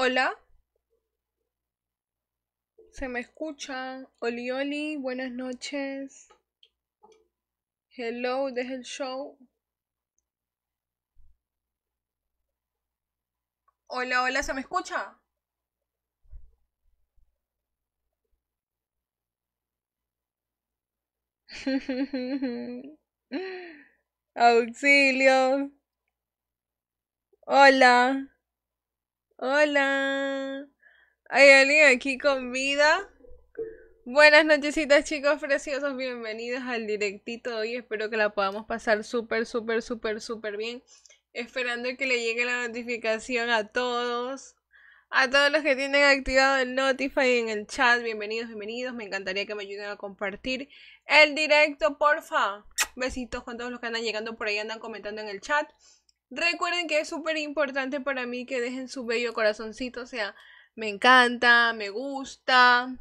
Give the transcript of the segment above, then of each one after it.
Hola. ¿Se me escucha... Oli, oli, buenas noches. Hello, desde el show. Hola, hola, ¿se me escucha? Auxilio. Hola. Hola. ¿Hay alguien aquí con vida? Buenas nochecitas chicos preciosos, bienvenidos al directito de hoy, espero que la podamos pasar súper, súper, súper, súper bien, esperando que le llegue la notificación a todos, a todos los que tienen activado el Notify en el chat, bienvenidos, bienvenidos, me encantaría que me ayuden a compartir el directo, porfa, besitos con todos los que andan llegando por ahí, andan comentando en el chat, Recuerden que es súper importante para mí que dejen su bello corazoncito, o sea, me encanta, me gusta,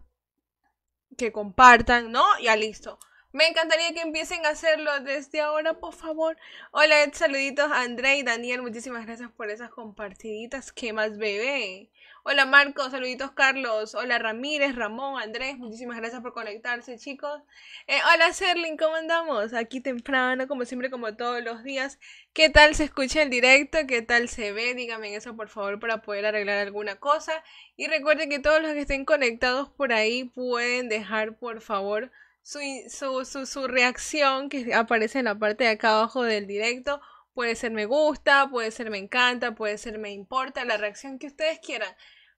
que compartan, ¿no? Ya listo. Me encantaría que empiecen a hacerlo desde ahora, por favor. Hola, saluditos a André y Daniel. Muchísimas gracias por esas compartiditas. ¿Qué más, bebé? Hola Marco, saluditos Carlos. Hola Ramírez, Ramón, Andrés, muchísimas gracias por conectarse, chicos. Eh, hola Serling, ¿cómo andamos? Aquí temprano, como siempre, como todos los días. ¿Qué tal se escucha el directo? ¿Qué tal se ve? Díganme eso por favor para poder arreglar alguna cosa. Y recuerden que todos los que estén conectados por ahí pueden dejar por favor su reacción que aparece en la parte de acá abajo del directo puede ser me gusta, puede ser me encanta, puede ser me importa, la reacción que ustedes quieran.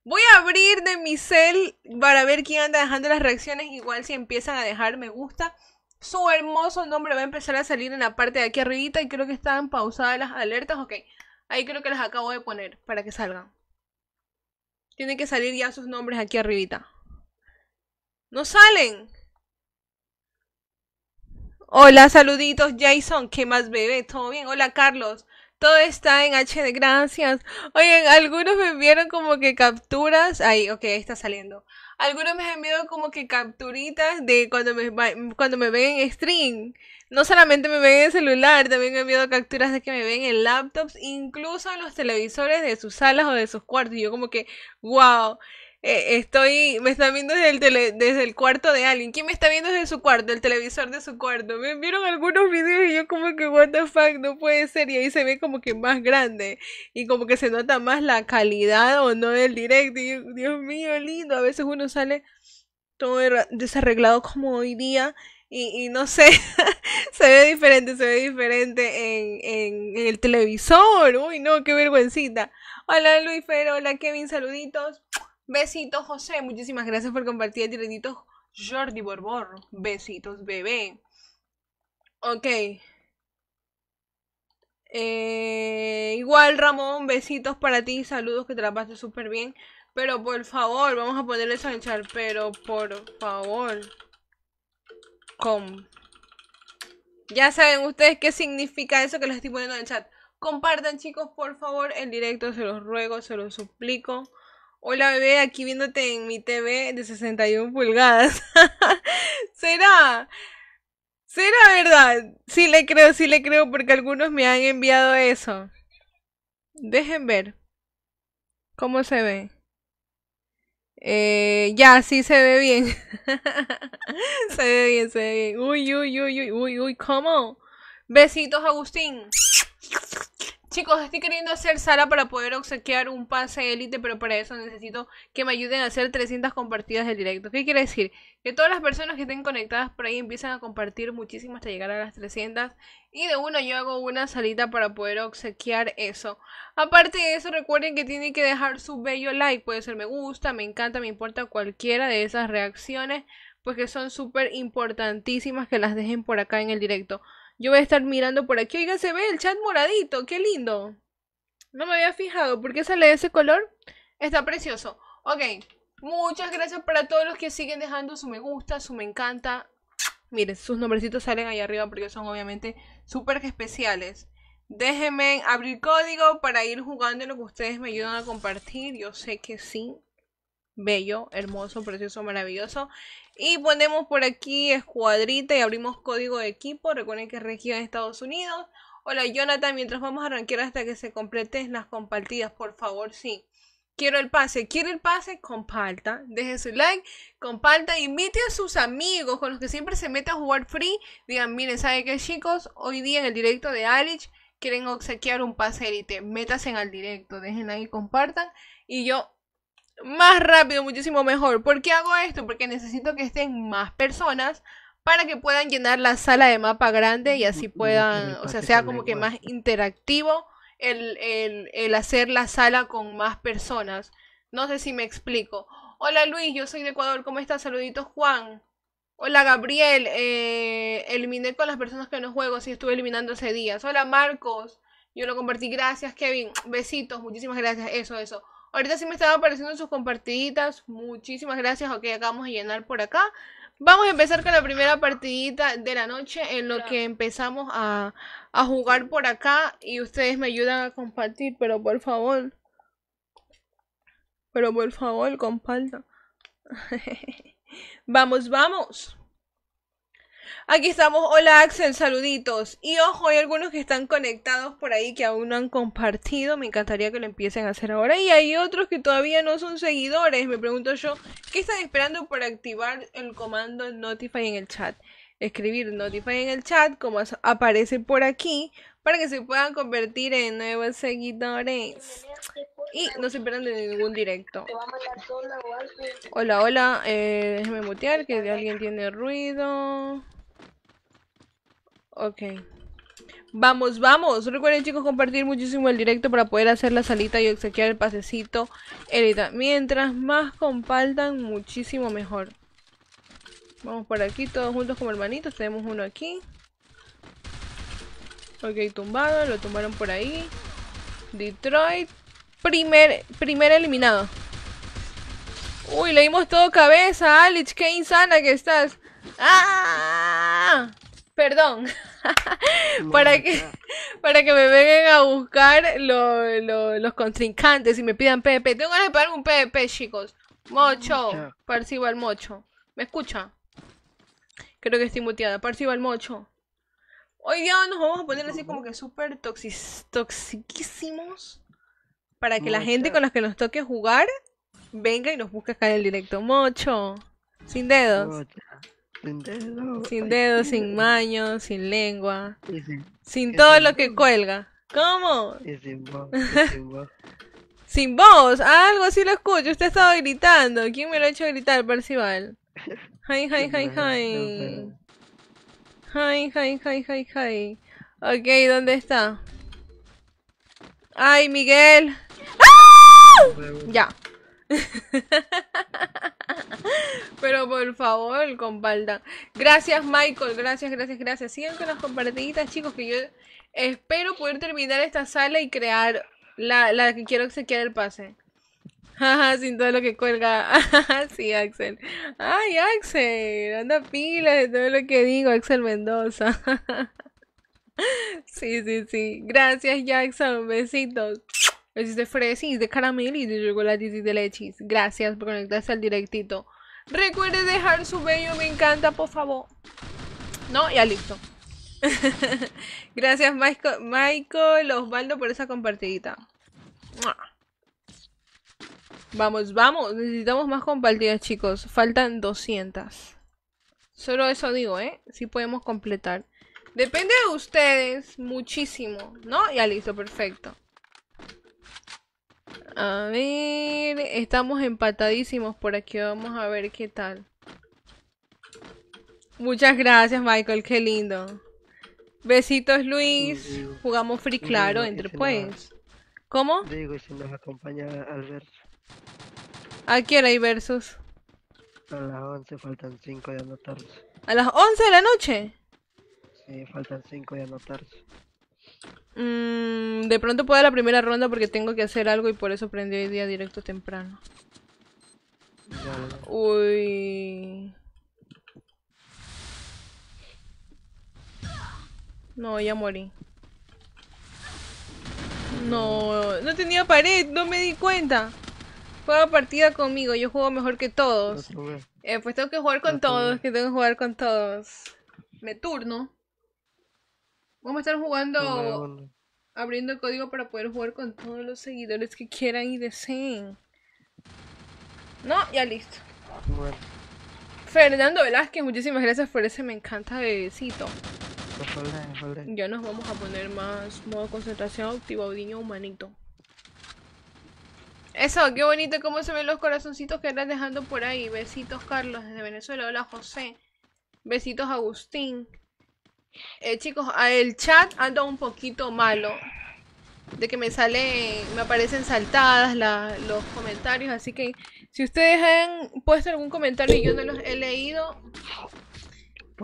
Voy a abrir de mi cel para ver quién anda dejando las reacciones. Igual si empiezan a dejar me gusta. Su hermoso nombre va a empezar a salir en la parte de aquí arribita. Y creo que están pausadas las alertas. Ok. Ahí creo que las acabo de poner para que salgan. Tienen que salir ya sus nombres aquí arribita. ¡No salen! Hola, saluditos, Jason. ¿Qué más, bebé? ¿Todo bien? Hola, Carlos. Todo está en HD, gracias. Oigan, algunos me enviaron como que capturas. Ahí, ok, ahí está saliendo. Algunos me han enviado como que capturitas de cuando me, cuando me ven en stream. No solamente me ven en celular, también me han enviado capturas de que me ven en laptops, incluso en los televisores de sus salas o de sus cuartos. Y yo como que, wow. Eh, estoy, me están viendo desde el, tele, desde el cuarto de alguien. ¿Quién me está viendo desde su cuarto? El televisor de su cuarto. Me vieron algunos videos y yo como que, what the fuck, no puede ser. Y ahí se ve como que más grande. Y como que se nota más la calidad o no del directo. Dios mío, lindo. A veces uno sale todo desarreglado como hoy día. Y, y no sé, se ve diferente, se ve diferente en, en, el televisor. Uy, no, qué vergüencita. Hola Luis Fer, hola Kevin, saluditos. Besitos, José. Muchísimas gracias por compartir el directito. Jordi Borbor. Besitos, bebé. Ok. Eh, igual, Ramón, besitos para ti. Saludos, que te la pases súper bien. Pero por favor, vamos a ponerle chat, Pero por favor. Com. Ya saben ustedes qué significa eso que les estoy poniendo en el chat. Compartan, chicos, por favor, el directo. Se los ruego, se los suplico. Hola bebé, aquí viéndote en mi TV de 61 pulgadas. ¿Será? ¿Será verdad? Sí le creo, sí le creo porque algunos me han enviado eso. Dejen ver. ¿Cómo se ve? Eh, ya, sí se ve bien. se ve bien, se ve bien. Uy, uy, uy, uy, uy, uy, ¿cómo? Besitos, Agustín chicos, estoy queriendo hacer sala para poder obsequiar un pase élite, pero para eso necesito que me ayuden a hacer 300 compartidas del directo. ¿Qué quiere decir? Que todas las personas que estén conectadas por ahí empiezan a compartir muchísimo hasta llegar a las 300. Y de uno yo hago una salita para poder obsequiar eso. Aparte de eso, recuerden que tienen que dejar su bello like. Puede ser me gusta, me encanta, me importa cualquiera de esas reacciones. Pues que son súper importantísimas que las dejen por acá en el directo. Yo voy a estar mirando por aquí. Oiga, se ve el chat moradito. Qué lindo. No me había fijado. ¿Por qué sale ese color? Está precioso. Ok. Muchas gracias para todos los que siguen dejando su me gusta, su me encanta. Miren, sus nombrecitos salen ahí arriba porque son obviamente súper especiales. Déjenme abrir código para ir jugando lo que ustedes me ayudan a compartir. Yo sé que sí bello, hermoso, precioso, maravilloso. Y ponemos por aquí escuadrita y abrimos código de equipo. Recuerden que es región Estados Unidos. Hola Jonathan, mientras vamos a rankear hasta que se completen las compartidas, por favor, sí. Quiero el pase, quiero el pase, comparta, deje su like, comparta, invite a sus amigos con los que siempre se mete a jugar free. Digan, miren, ¿saben qué chicos? Hoy día en el directo de Alich quieren obsequiar un pase élite. en el directo, dejen ahí, compartan. Y yo más rápido, muchísimo mejor. ¿Por qué hago esto? Porque necesito que estén más personas para que puedan llenar la sala de mapa grande y así puedan, o sea, sea como que más interactivo el, el, el hacer la sala con más personas. No sé si me explico. Hola Luis, yo soy de Ecuador, ¿cómo estás? Saluditos Juan. Hola Gabriel, eh, eliminé con las personas que no juego, Si estuve eliminando ese día. Hola Marcos, yo lo compartí, gracias Kevin, besitos, muchísimas gracias, eso, eso. Ahorita sí me están apareciendo sus compartiditas. Muchísimas gracias. Ok, acabamos de llenar por acá. Vamos a empezar con la primera partidita de la noche en lo que empezamos a, a jugar por acá y ustedes me ayudan a compartir, pero por favor. Pero por favor, compartan. vamos, vamos. Aquí estamos. Hola Axel, saluditos. Y ojo, hay algunos que están conectados por ahí que aún no han compartido. Me encantaría que lo empiecen a hacer ahora. Y hay otros que todavía no son seguidores. Me pregunto yo, ¿qué están esperando para activar el comando Notify en el chat? Escribir Notify en el chat, como aparece por aquí, para que se puedan convertir en nuevos seguidores. Y no se pierdan de ningún directo. Hola, hola. Eh, déjeme mutear que alguien tiene ruido. Ok. Vamos, vamos. Recuerden chicos compartir muchísimo el directo para poder hacer la salita y obsequiar el pasecito. Mientras más compartan, muchísimo mejor. Vamos por aquí todos juntos como hermanitos. Tenemos uno aquí. Ok, tumbado. Lo tumbaron por ahí. Detroit. Primer, primer eliminado. Uy, le dimos todo cabeza, Alex. Qué insana que estás. ¡Ah! perdón, para, que, para que me vengan a buscar los contrincantes y me pidan PvP. Tengo que de un PvP, chicos. Mocho, el Mocho. ¿Me escucha? Creo que estoy muteada. el Mocho. Hoy día nos vamos a poner así como que súper toxiquísimos para que la gente con la que nos toque jugar venga y nos busque acá en el directo. Mocho, sin dedos. Sin dedo. Sin dedo, sin maño, sin lengua. sin, todo lo que cuelga. ¿Cómo? sin voz. sin voz. algo así lo escucho. Usted estaba gritando. ¿Quién me lo ha hecho gritar, Percival? Hi, hi, hi, hi. Hi, hi, hi, hi, hi. Ok, ¿dónde está? ¡Ay, Miguel! Ya. Pero por favor, compartan. Gracias, Michael. Gracias, gracias, gracias. Sigan con las compartiditas, chicos, que yo espero poder terminar esta sala y crear la, que quiero que se quede el pase. sin todo lo que cuelga. sí, Axel. Ay, Axel. Anda pila de todo lo que digo, Axel Mendoza. sí, sí, sí. Gracias, Jackson. Besitos. Es de fresis, de caramel y de de leches. Gracias por conectarse al directito. Recuerde dejar su bello, me encanta, por favor. No, ya listo. Gracias, Michael, Michael Osvaldo, por esa compartidita. Vamos, vamos. Necesitamos más compartidas, chicos. Faltan 200. Solo eso digo, ¿eh? Si podemos completar. Depende de ustedes muchísimo, ¿no? Ya listo, perfecto. A ver, estamos empatadísimos por aquí, vamos a ver qué tal. Muchas gracias, Michael, qué lindo. Besitos, Luis. Jugamos free, claro, entre pues. ¿Cómo? Digo, si nos acompaña al verso ¿A qué hay versus? A las 11 faltan 5 de anotarse. ¿A las 11 de la noche? Sí, faltan 5 de anotarse. Mm, de pronto puedo la primera ronda porque tengo que hacer algo y por eso prendí hoy día directo temprano. Uy. No, ya morí. No, no tenía pared, no me di cuenta. Juega partida conmigo, yo juego mejor que todos. Eh, pues tengo que jugar con todos, que tengo que jugar con todos. Me turno. Vamos a estar jugando, abriendo código para poder jugar con todos los seguidores que quieran y deseen. No, ya listo. Fernando Velázquez, muchísimas gracias por ese me encanta bebecito. Ya nos vamos a poner más modo concentración activo, humanito. Eso, qué bonito cómo se ven los corazoncitos que andan dejando por ahí. Besitos, Carlos, desde Venezuela. Hola, José. Besitos, Agustín. Eh, chicos, el chat anda un poquito malo. De que me sale, me aparecen saltadas los comentarios. Así que si ustedes han puesto algún comentario y yo no los he leído,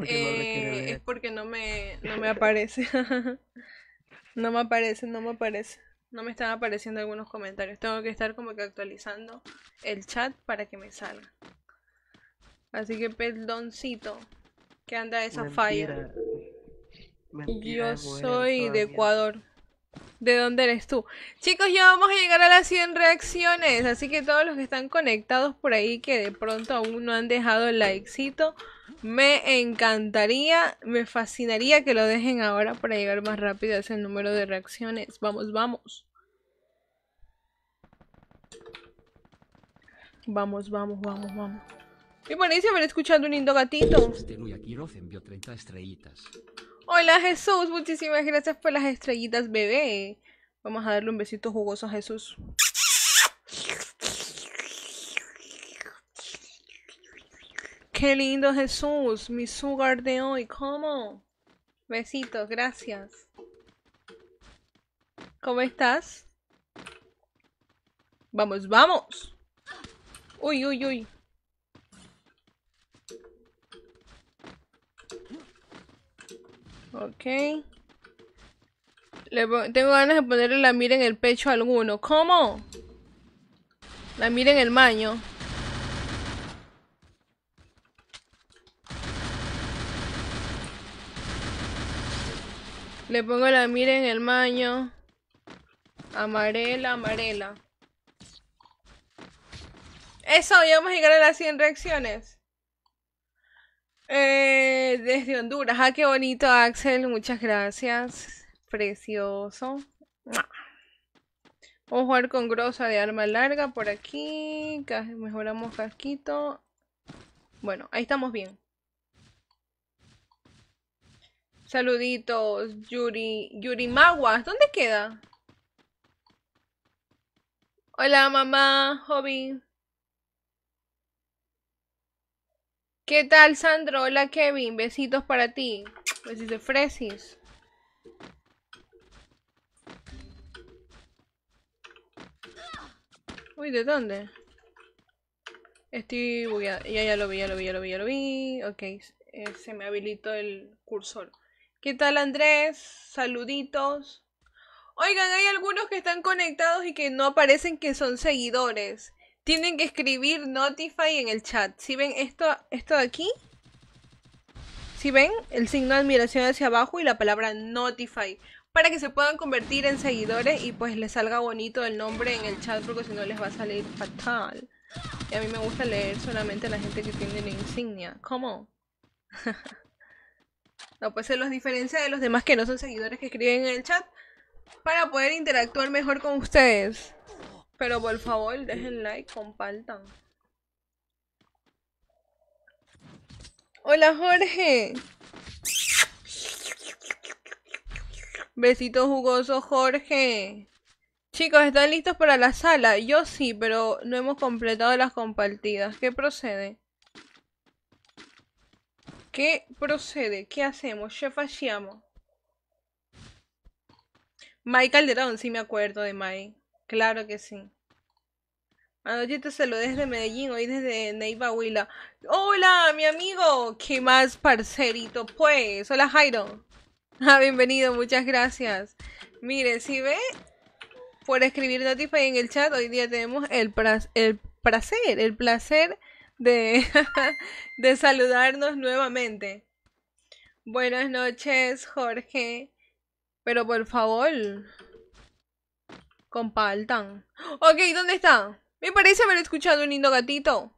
eh, es porque no me, no me aparece. no me aparece, no me aparece. No me están apareciendo algunos comentarios. Tengo que estar como que actualizando el chat para que me salga. Así que perdoncito que anda esa fire yo soy de Ecuador. ¿De dónde eres tú? Chicos, ya vamos a llegar a las 100 reacciones. Así que todos los que están conectados por ahí que de pronto aún no han dejado el likecito, me encantaría, me fascinaría que lo dejen ahora para llegar más rápido a ese número de reacciones. Vamos, vamos. Vamos, vamos, vamos, vamos. Y Y dice haber escuchando un lindo gatito. Este envió 30 estrellitas. Hola Jesús, muchísimas gracias por las estrellitas, bebé. Vamos a darle un besito jugoso a Jesús. Qué lindo Jesús, mi sugar de hoy, ¿cómo? Besitos, gracias. ¿Cómo estás? Vamos, vamos. Uy, uy, uy. Ok. tengo ganas de ponerle la mira en el pecho a alguno. ¿Cómo? La mira en el maño. Le pongo la mira en el maño. Amarela, amarela. Eso, ya vamos a llegar a las 100 reacciones. Eh, desde Honduras. Ah, qué bonito, Axel. Muchas gracias. Precioso. Vamos a jugar con grosa de arma larga por aquí. Mejoramos casquito. Bueno, ahí estamos bien. Saluditos, Yuri. Maguas, ¿dónde queda? Hola, mamá, hobby. ¿Qué tal, Sandro? Hola, Kevin. Besitos para ti. Besitos fresis. Uy, ¿de dónde? Estoy Ya, ya lo vi, ya lo vi, ya lo vi, ya lo vi. Ok, eh, se me habilitó el cursor. ¿Qué tal, Andrés? Saluditos. Oigan, hay algunos que están conectados y que no aparecen que son seguidores. Tienen que escribir Notify en el chat. Si ven esto, esto de aquí, si ven el signo de admiración hacia abajo y la palabra Notify, para que se puedan convertir en seguidores y pues les salga bonito el nombre en el chat, porque si no les va a salir fatal. Y a mí me gusta leer solamente a la gente que tiene la insignia. ¿Cómo? no, pues se los diferencia de los demás que no son seguidores que escriben en el chat para poder interactuar mejor con ustedes. Pero por favor, dejen like, compartan. Hola Jorge. Besitos jugosos Jorge. Chicos, ¿están listos para la sala? Yo sí, pero no hemos completado las compartidas. ¿Qué procede? ¿Qué procede? ¿Qué hacemos? ¿Qué fallamos? Mike Calderón, sí me acuerdo de Mike. Claro que sí. Anoche te saludé desde Medellín, hoy desde Neiva Huila. Hola, mi amigo. ¿Qué más, parcerito? Pues, hola Jairo. Ah, bienvenido, muchas gracias. Mire, si ve por escribir Notify en el chat, hoy día tenemos el, placer, el placer, el placer de, de saludarnos nuevamente. Buenas noches, Jorge. Pero por favor, Compartan Ok, ¿dónde está? Me parece haber escuchado un lindo gatito.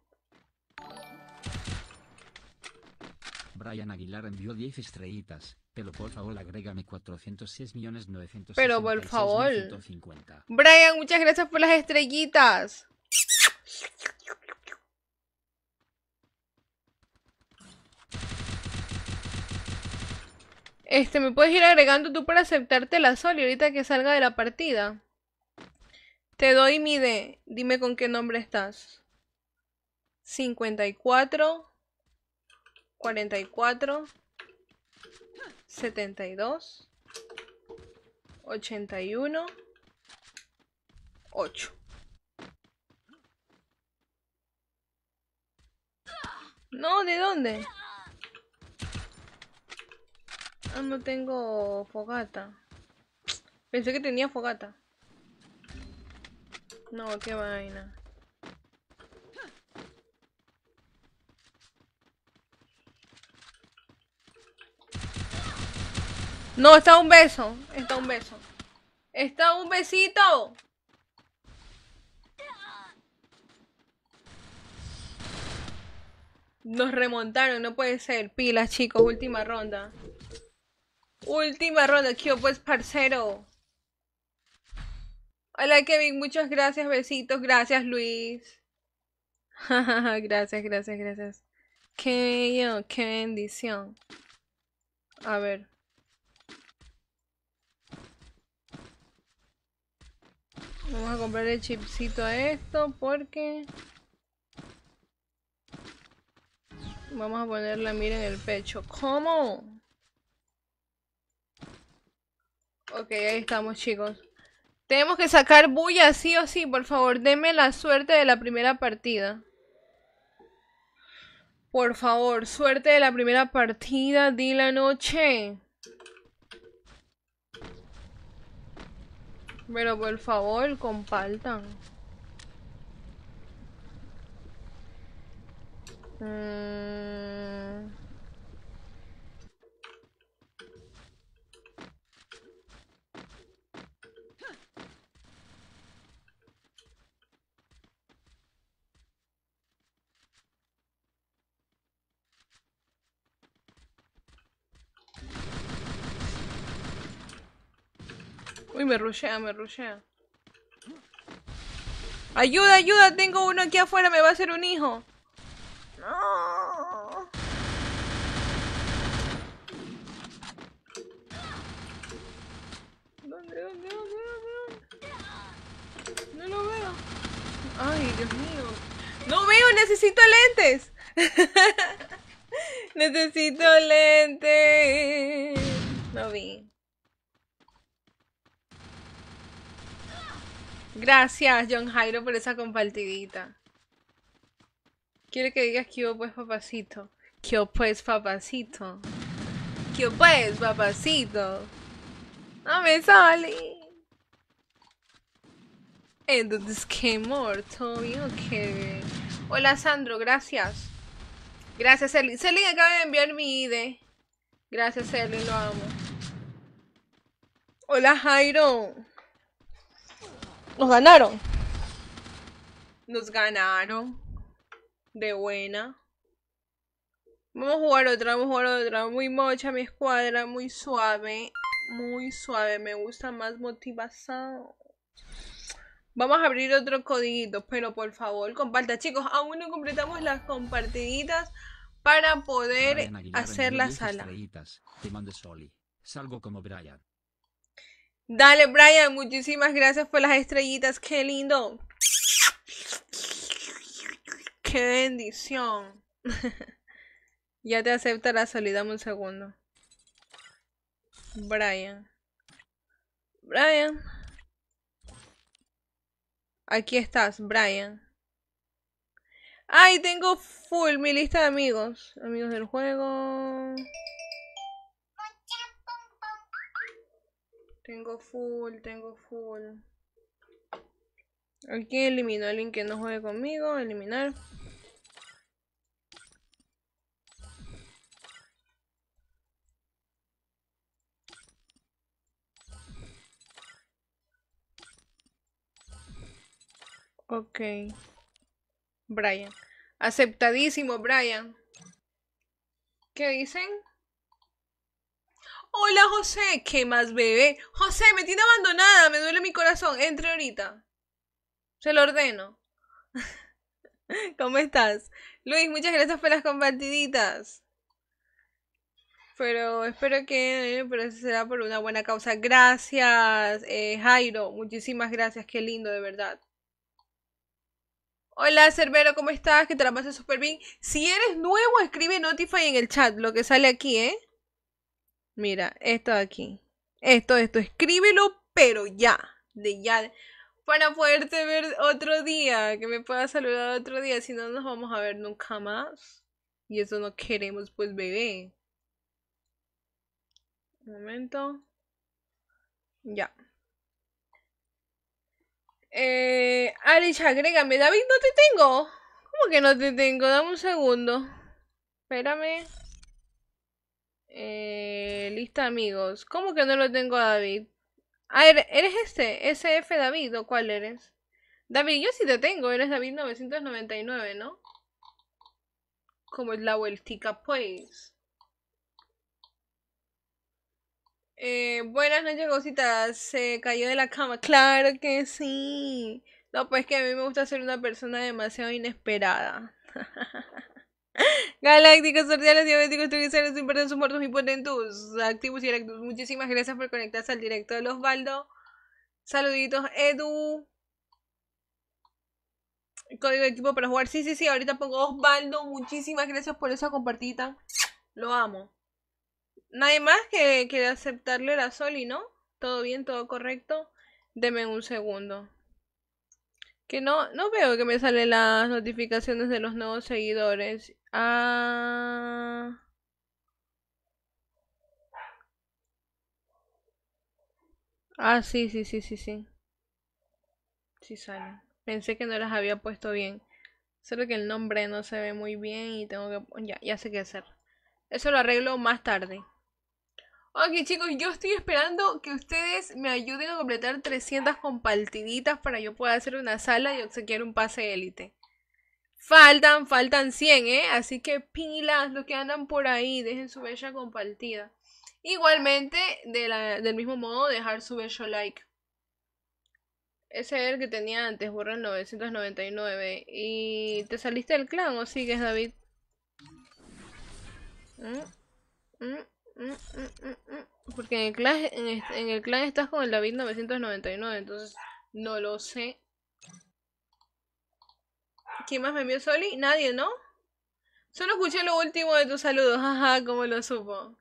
Brian Aguilar envió 10 estrellitas. Pero por favor, agrégame 406 millones 900. Pero por favor. Brian, muchas gracias por las estrellitas. Este, me puedes ir agregando tú para aceptarte la sol y ahorita que salga de la partida. Te doy mi D. Dime con qué nombre estás. 54, 44, 72, 81, 8. No, ¿de dónde? Ah, no tengo fogata. Pensé que tenía fogata. No, qué vaina. No, está un beso. Está un beso. Está un besito. Nos remontaron, no puede ser. Pilas, chicos, última ronda. Última ronda, yo pues, parcero? Hola Kevin, muchas gracias, besitos, gracias Luis. gracias, gracias, gracias. Qué qué bendición. A ver. Vamos a comprar el chipcito a esto porque... Vamos a poner la mira en el pecho. ¿Cómo? Ok, ahí estamos chicos. Tenemos que sacar bulla sí o sí, por favor, deme la suerte de la primera partida. Por favor, suerte de la primera partida Di la noche. Pero por favor, compartan. Mm. Uy, me rushea, me rushea. Ayuda, ayuda, tengo uno aquí afuera, me va a hacer un hijo. No. ¿Dónde, dónde, dónde, No lo veo. Ay, Dios mío. No veo, necesito lentes. necesito lentes. No vi. Gracias, John Jairo, por esa compartidita. Quiero que digas que yo pues, papacito. Que yo pues, papacito. Que yo pues, papacito. No me sale. Entonces, qué muerto, mío, qué? Hola, Sandro, gracias. Gracias, Selin. Selin acaba de enviar mi ID. Gracias, Selin, lo amo. Hola, Jairo. Nos ganaron. Nos ganaron. De buena. Vamos a jugar otra, vamos a jugar otra. Muy mocha mi escuadra, muy suave. Muy suave, me gusta más motivación. Vamos a abrir otro codiguito, pero por favor, comparta. Chicos, aún no completamos las compartiditas para poder hacer la sala. Salgo como Brian. Dale, Brian, muchísimas gracias por las estrellitas. Qué lindo. Qué bendición. ya te acepta la salida un segundo. Brian. Brian. Aquí estás, Brian. Ay, tengo full mi lista de amigos. Amigos del juego. Tengo full, tengo full. Aquí eliminó a alguien que no juegue conmigo. Eliminar. Ok. Brian. Aceptadísimo, Brian. ¿Qué dicen? Hola José, ¿qué más bebé? José, me tiene abandonada, me duele mi corazón, entre ahorita. Se lo ordeno. ¿Cómo estás? Luis, muchas gracias por las compartiditas. Pero espero que, eh, pero eso será por una buena causa. Gracias, eh, Jairo, muchísimas gracias, qué lindo, de verdad. Hola Cerbero, ¿cómo estás? Que te la pases súper bien. Si eres nuevo, escribe Notify en el chat, lo que sale aquí, ¿eh? Mira, esto de aquí. Esto, esto, escríbelo, pero ya. De ya. Para poderte ver otro día, que me puedas saludar otro día, si no nos vamos a ver nunca más. Y eso no queremos, pues, bebé. Un momento. Ya. Eh, agrégame. David, no te tengo. ¿Cómo que no te tengo? Dame un segundo. Espérame. Eh, lista amigos. ¿Cómo que no lo tengo a David? Ah, ¿eres este? ¿SF David o cuál eres? David, yo sí te tengo. Eres David 999, ¿no? Como es la vueltica, pues. Eh, buenas noches, cositas. Se cayó de la cama. Claro que sí. No, pues que a mí me gusta ser una persona demasiado inesperada. Galácticos, sociales, diabéticos, triglicéridos, sus muertos, tus activos y Muchísimas gracias por conectarse al directo de Osvaldo. Saluditos, Edu. Código de equipo para jugar. Sí, sí, sí, ahorita pongo Osvaldo. Muchísimas gracias por esa compartita. Lo amo. Nadie más que, que aceptarle la Soli, ¿no? Todo bien, todo correcto. Deme un segundo. Que no, no veo que me salen las notificaciones de los nuevos seguidores. Ah. Ah, sí, sí, sí, sí, sí. Sí salen. Pensé que no las había puesto bien. Solo que el nombre no se ve muy bien y tengo que... Ya, ya sé qué hacer. Eso lo arreglo más tarde. Ok chicos, yo estoy esperando que ustedes me ayuden a completar 300 compartiditas para yo pueda hacer una sala y obsequiar un pase élite. Faltan, faltan 100, ¿eh? Así que pilas los que andan por ahí, dejen su bella compartida. Igualmente, de la, del mismo modo, dejar su bello like. Ese es el que tenía antes, borra el 999. ¿Y te saliste del clan o sigues, David? ¿Mm? ¿Mm? Mm, mm, mm, porque en el, clan, en, el clan estás con el David 999, entonces no lo sé. ¿Quién más me envió Soli? Nadie, ¿no? Solo escuché lo último de tus saludos, ajá, como lo supo.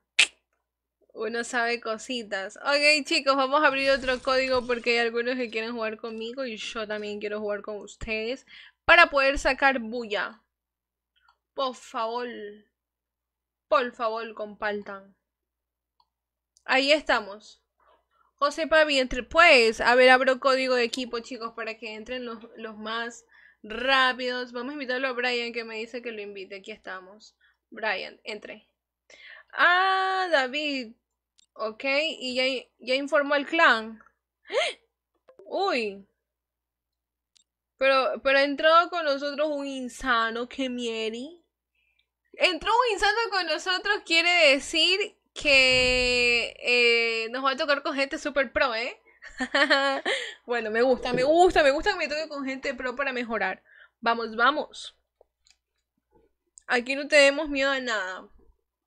Uno sabe cositas. Ok, chicos, vamos a abrir otro código porque hay algunos que quieren jugar conmigo y yo también quiero jugar con ustedes para poder sacar bulla. Por favor, por favor, compartan. Ahí estamos. José Pavi, entre, pues, a ver, abro código de equipo, chicos, para que entren los, más rápidos. Vamos a invitarlo a Brian, que me dice que lo invite. Aquí estamos. Brian, entre. Ah, David. Ok, y ya, ya informó al clan. Uy. Pero, pero entró con nosotros un insano, que mieri. Entró un insano con nosotros, quiere decir que eh, nos va a tocar con gente super pro, ¿eh? bueno, me gusta, me gusta, me gusta que me toque con gente pro para mejorar. Vamos, vamos. Aquí no tenemos miedo a nada.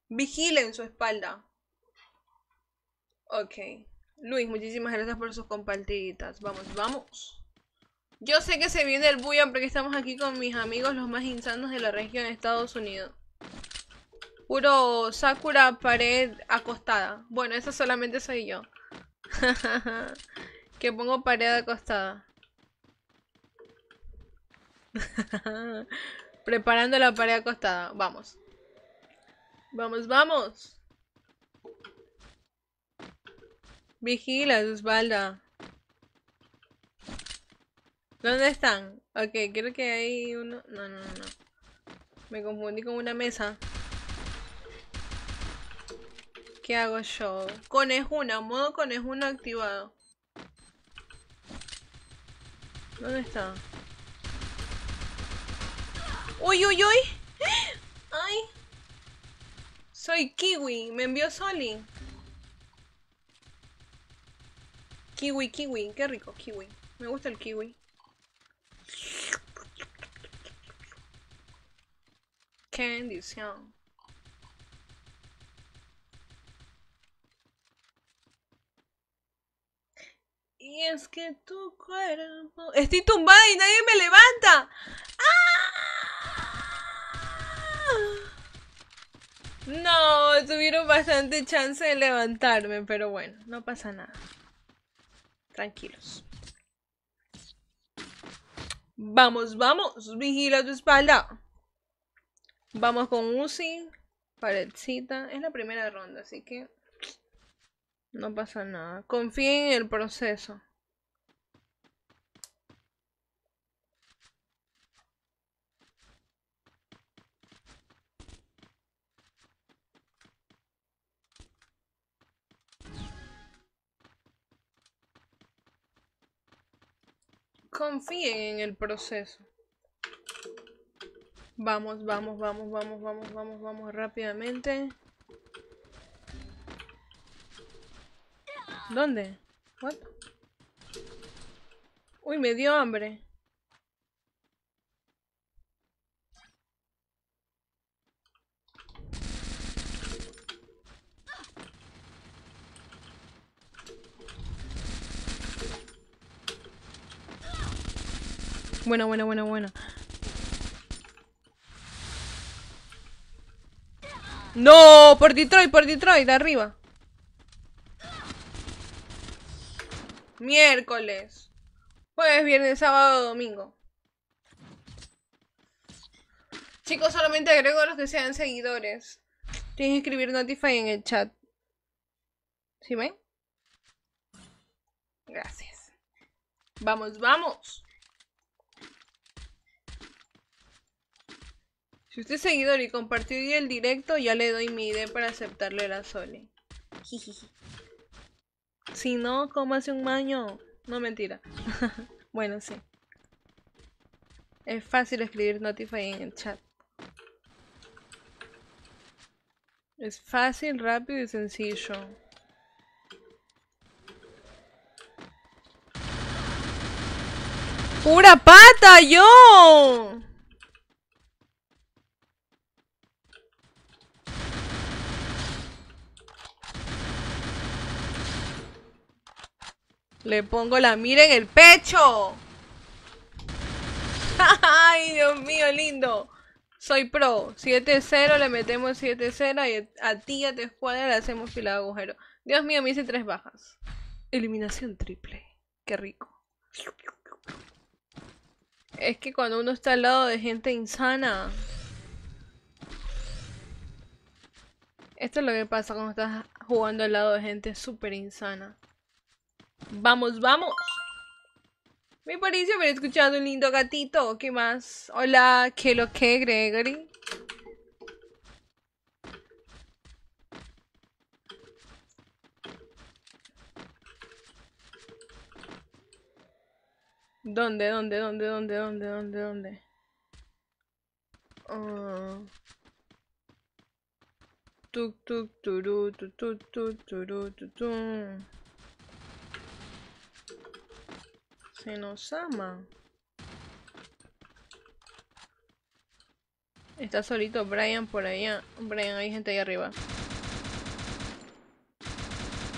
Vigilen su espalda. Ok. Luis, muchísimas gracias por sus compartiditas. Vamos, vamos. Yo sé que se viene el bulla porque estamos aquí con mis amigos los más insanos de la región de Estados Unidos. Puro Sakura pared acostada. Bueno, eso solamente soy yo. que pongo pared acostada. Preparando la pared acostada. Vamos. Vamos, vamos. Vigila su espalda. ¿Dónde están? Ok, creo que hay uno... No, no, no. Me confundí con una mesa. ¿Qué hago yo? Conejuna, modo conejuna activado. ¿Dónde está? ¡Uy, uy, uy! ¡Ay! Soy Kiwi, me envió Soli. Kiwi, kiwi, qué rico, kiwi. Me gusta el kiwi. Qué bendición es que tu cuerpo... Estoy tumbada y nadie me levanta. ¡Ah! No, tuvieron bastante chance de levantarme, pero bueno, no pasa nada. Tranquilos. Vamos, vamos, vigila tu espalda. Vamos con Uzi, paredcita. Es la primera ronda, así que no pasa nada. Confíen en el proceso. confíen en el proceso. Vamos, vamos, vamos, vamos, vamos, vamos, vamos rápidamente. ¿Dónde? What? Uy, me dio hambre. Buena, buena, buena, buena. No, por Detroit, por Detroit, de arriba. Miércoles. Jueves, viernes, sábado, domingo. Chicos, solamente agrego a los que sean seguidores. Tienen que escribir Notify en el chat. ¿Sí ven? Gracias. Vamos, vamos. Si usted es seguidor y compartió el directo, ya le doy mi ID para aceptarle la Sole. si no, ¿cómo hace un maño. No, mentira. bueno, sí. Es fácil escribir Notify en el chat. Es fácil, rápido y sencillo. ¡Pura pata, yo! Le pongo la mira en el pecho. Ay, Dios mío, lindo. Soy pro. 7-0, le metemos 7-0 y a ti a tu escuadra le hacemos fila agujero. Dios mío, me hice tres bajas. Eliminación triple. Qué rico. Es que cuando uno está al lado de gente insana. Esto es lo que pasa cuando estás jugando al lado de gente súper insana. Vamos, vamos. Me parece haber escuchado un lindo gatito. ¿Qué más? Hola, ¿qué lo que, Gregory? ¿Dónde, dónde, dónde, dónde, dónde, dónde, dónde? Tú, ah. Tuk, tuk, turu, tu, tu, tu, turu, tu, tu. Se nos ama. Está solito Brian por allá. Brian, hay gente ahí arriba.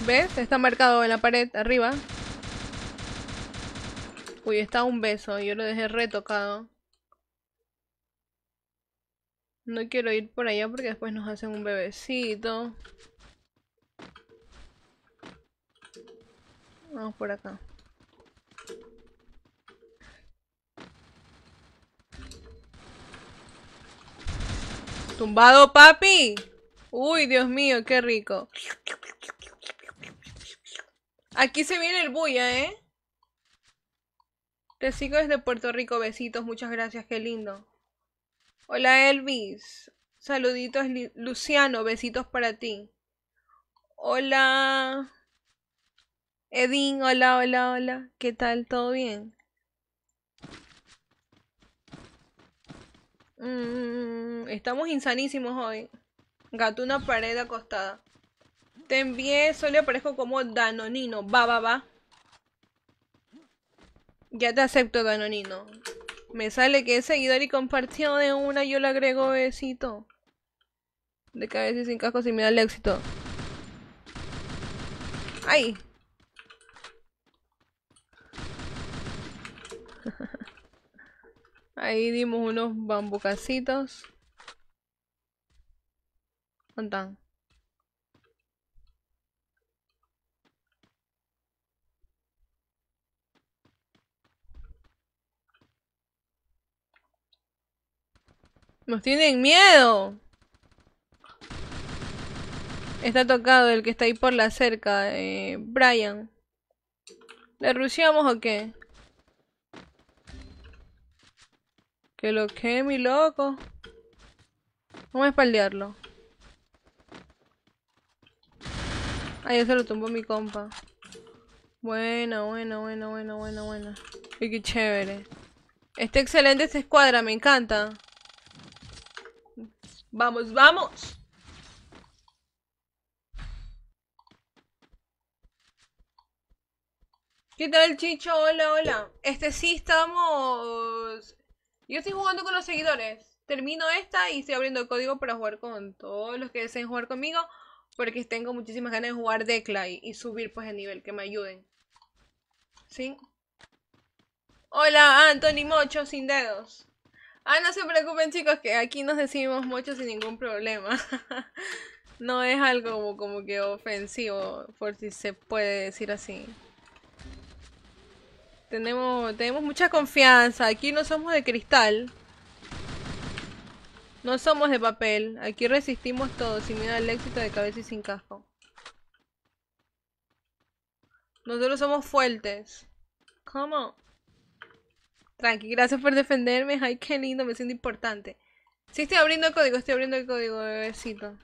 ¿Ves? Está marcado en la pared arriba. Uy, está un beso. Yo lo dejé retocado. No quiero ir por allá porque después nos hacen un bebecito. Vamos por acá. Tumbado, papi. Uy, Dios mío, qué rico. Aquí se viene el bulla, ¿eh? Te sigo desde Puerto Rico. Besitos, muchas gracias, qué lindo. Hola, Elvis. Saluditos, Luciano. Besitos para ti. Hola. Edín, hola, hola, hola. ¿Qué tal? ¿Todo bien? Mm, estamos insanísimos hoy. Gato una pared acostada. Te envié, solo aparezco como Danonino. Va, va, va. Ya te acepto, Danonino. Me sale que es seguidor y compartido de una, yo le agrego besito. De cabeza y sin casco si me da el éxito. ¡Ay! Ahí dimos unos bambucacitos. Montan. Nos tienen miedo. Está tocado el que está ahí por la cerca, eh, Brian. ¿Le rusiamos o qué? Que lo que, mi loco. Vamos a espaldearlo. Ahí ya se lo tumbó mi compa. Buena, buena, buena, buena, buena, buena. Y qué chévere. Está excelente esta escuadra, me encanta. Vamos, vamos. ¿Qué tal, Chicho? Hola, hola. Este sí estamos yo estoy jugando con los seguidores. Termino esta y estoy abriendo el código para jugar con todos los que deseen jugar conmigo. Porque tengo muchísimas ganas de jugar Decla y, y subir pues el nivel, que me ayuden. ¿Sí? Hola, Anthony Mocho sin dedos. Ah, no se preocupen chicos, que aquí nos decimos Mocho sin ningún problema. no es algo como que ofensivo, por si se puede decir así. Tenemos, mucha confianza. Aquí no somos de cristal. No somos de papel. Aquí resistimos todo, sin miedo al éxito de cabeza y sin casco. Nosotros somos fuertes. ¿Cómo? Tranqui, gracias por defenderme. Ay, qué lindo, me siento importante. Sí, estoy abriendo el código, estoy abriendo el código, bebecito.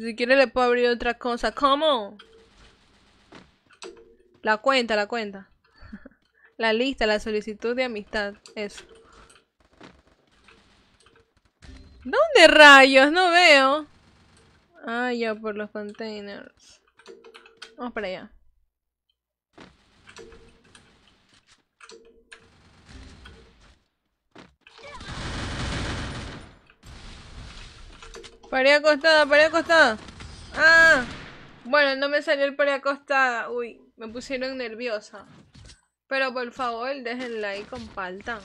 Si quiere le puedo abrir otra cosa. ¿Cómo? La cuenta, la cuenta. La lista, la solicitud de amistad. Eso. ¿Dónde rayos? No veo. Ah, ya por los containers. Vamos para allá. Pared acostada, pared acostada. Ah, bueno, no me salió el pared acostada. Uy. Me pusieron nerviosa. Pero por favor, dejen like, compartan.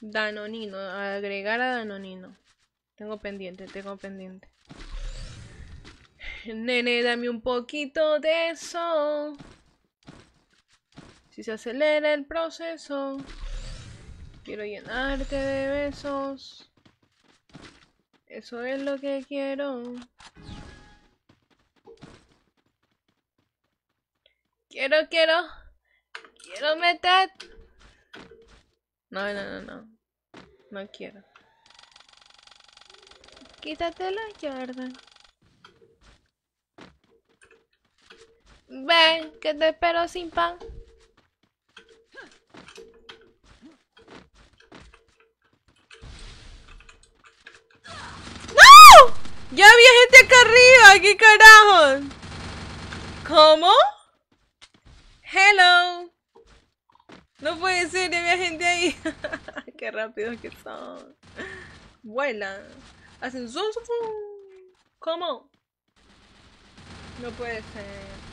Danonino, agregar a Danonino. Tengo pendiente, tengo pendiente. Nene, dame un poquito de eso. Si se acelera el proceso. Quiero llenarte de besos. Eso es lo que quiero. Quiero, quiero. Quiero meter. No, no, no, no. No quiero. Quítatelo, Jordan. Ven, que te espero sin pan. ¡No! ¡Ya había gente acá arriba! ¡Qué carajo! ¿Cómo? Hello. No puede ser, había gente ahí. Qué rápidos que son. Vuelan. Hacen zoom, zoom, ¿Cómo? No puede ser.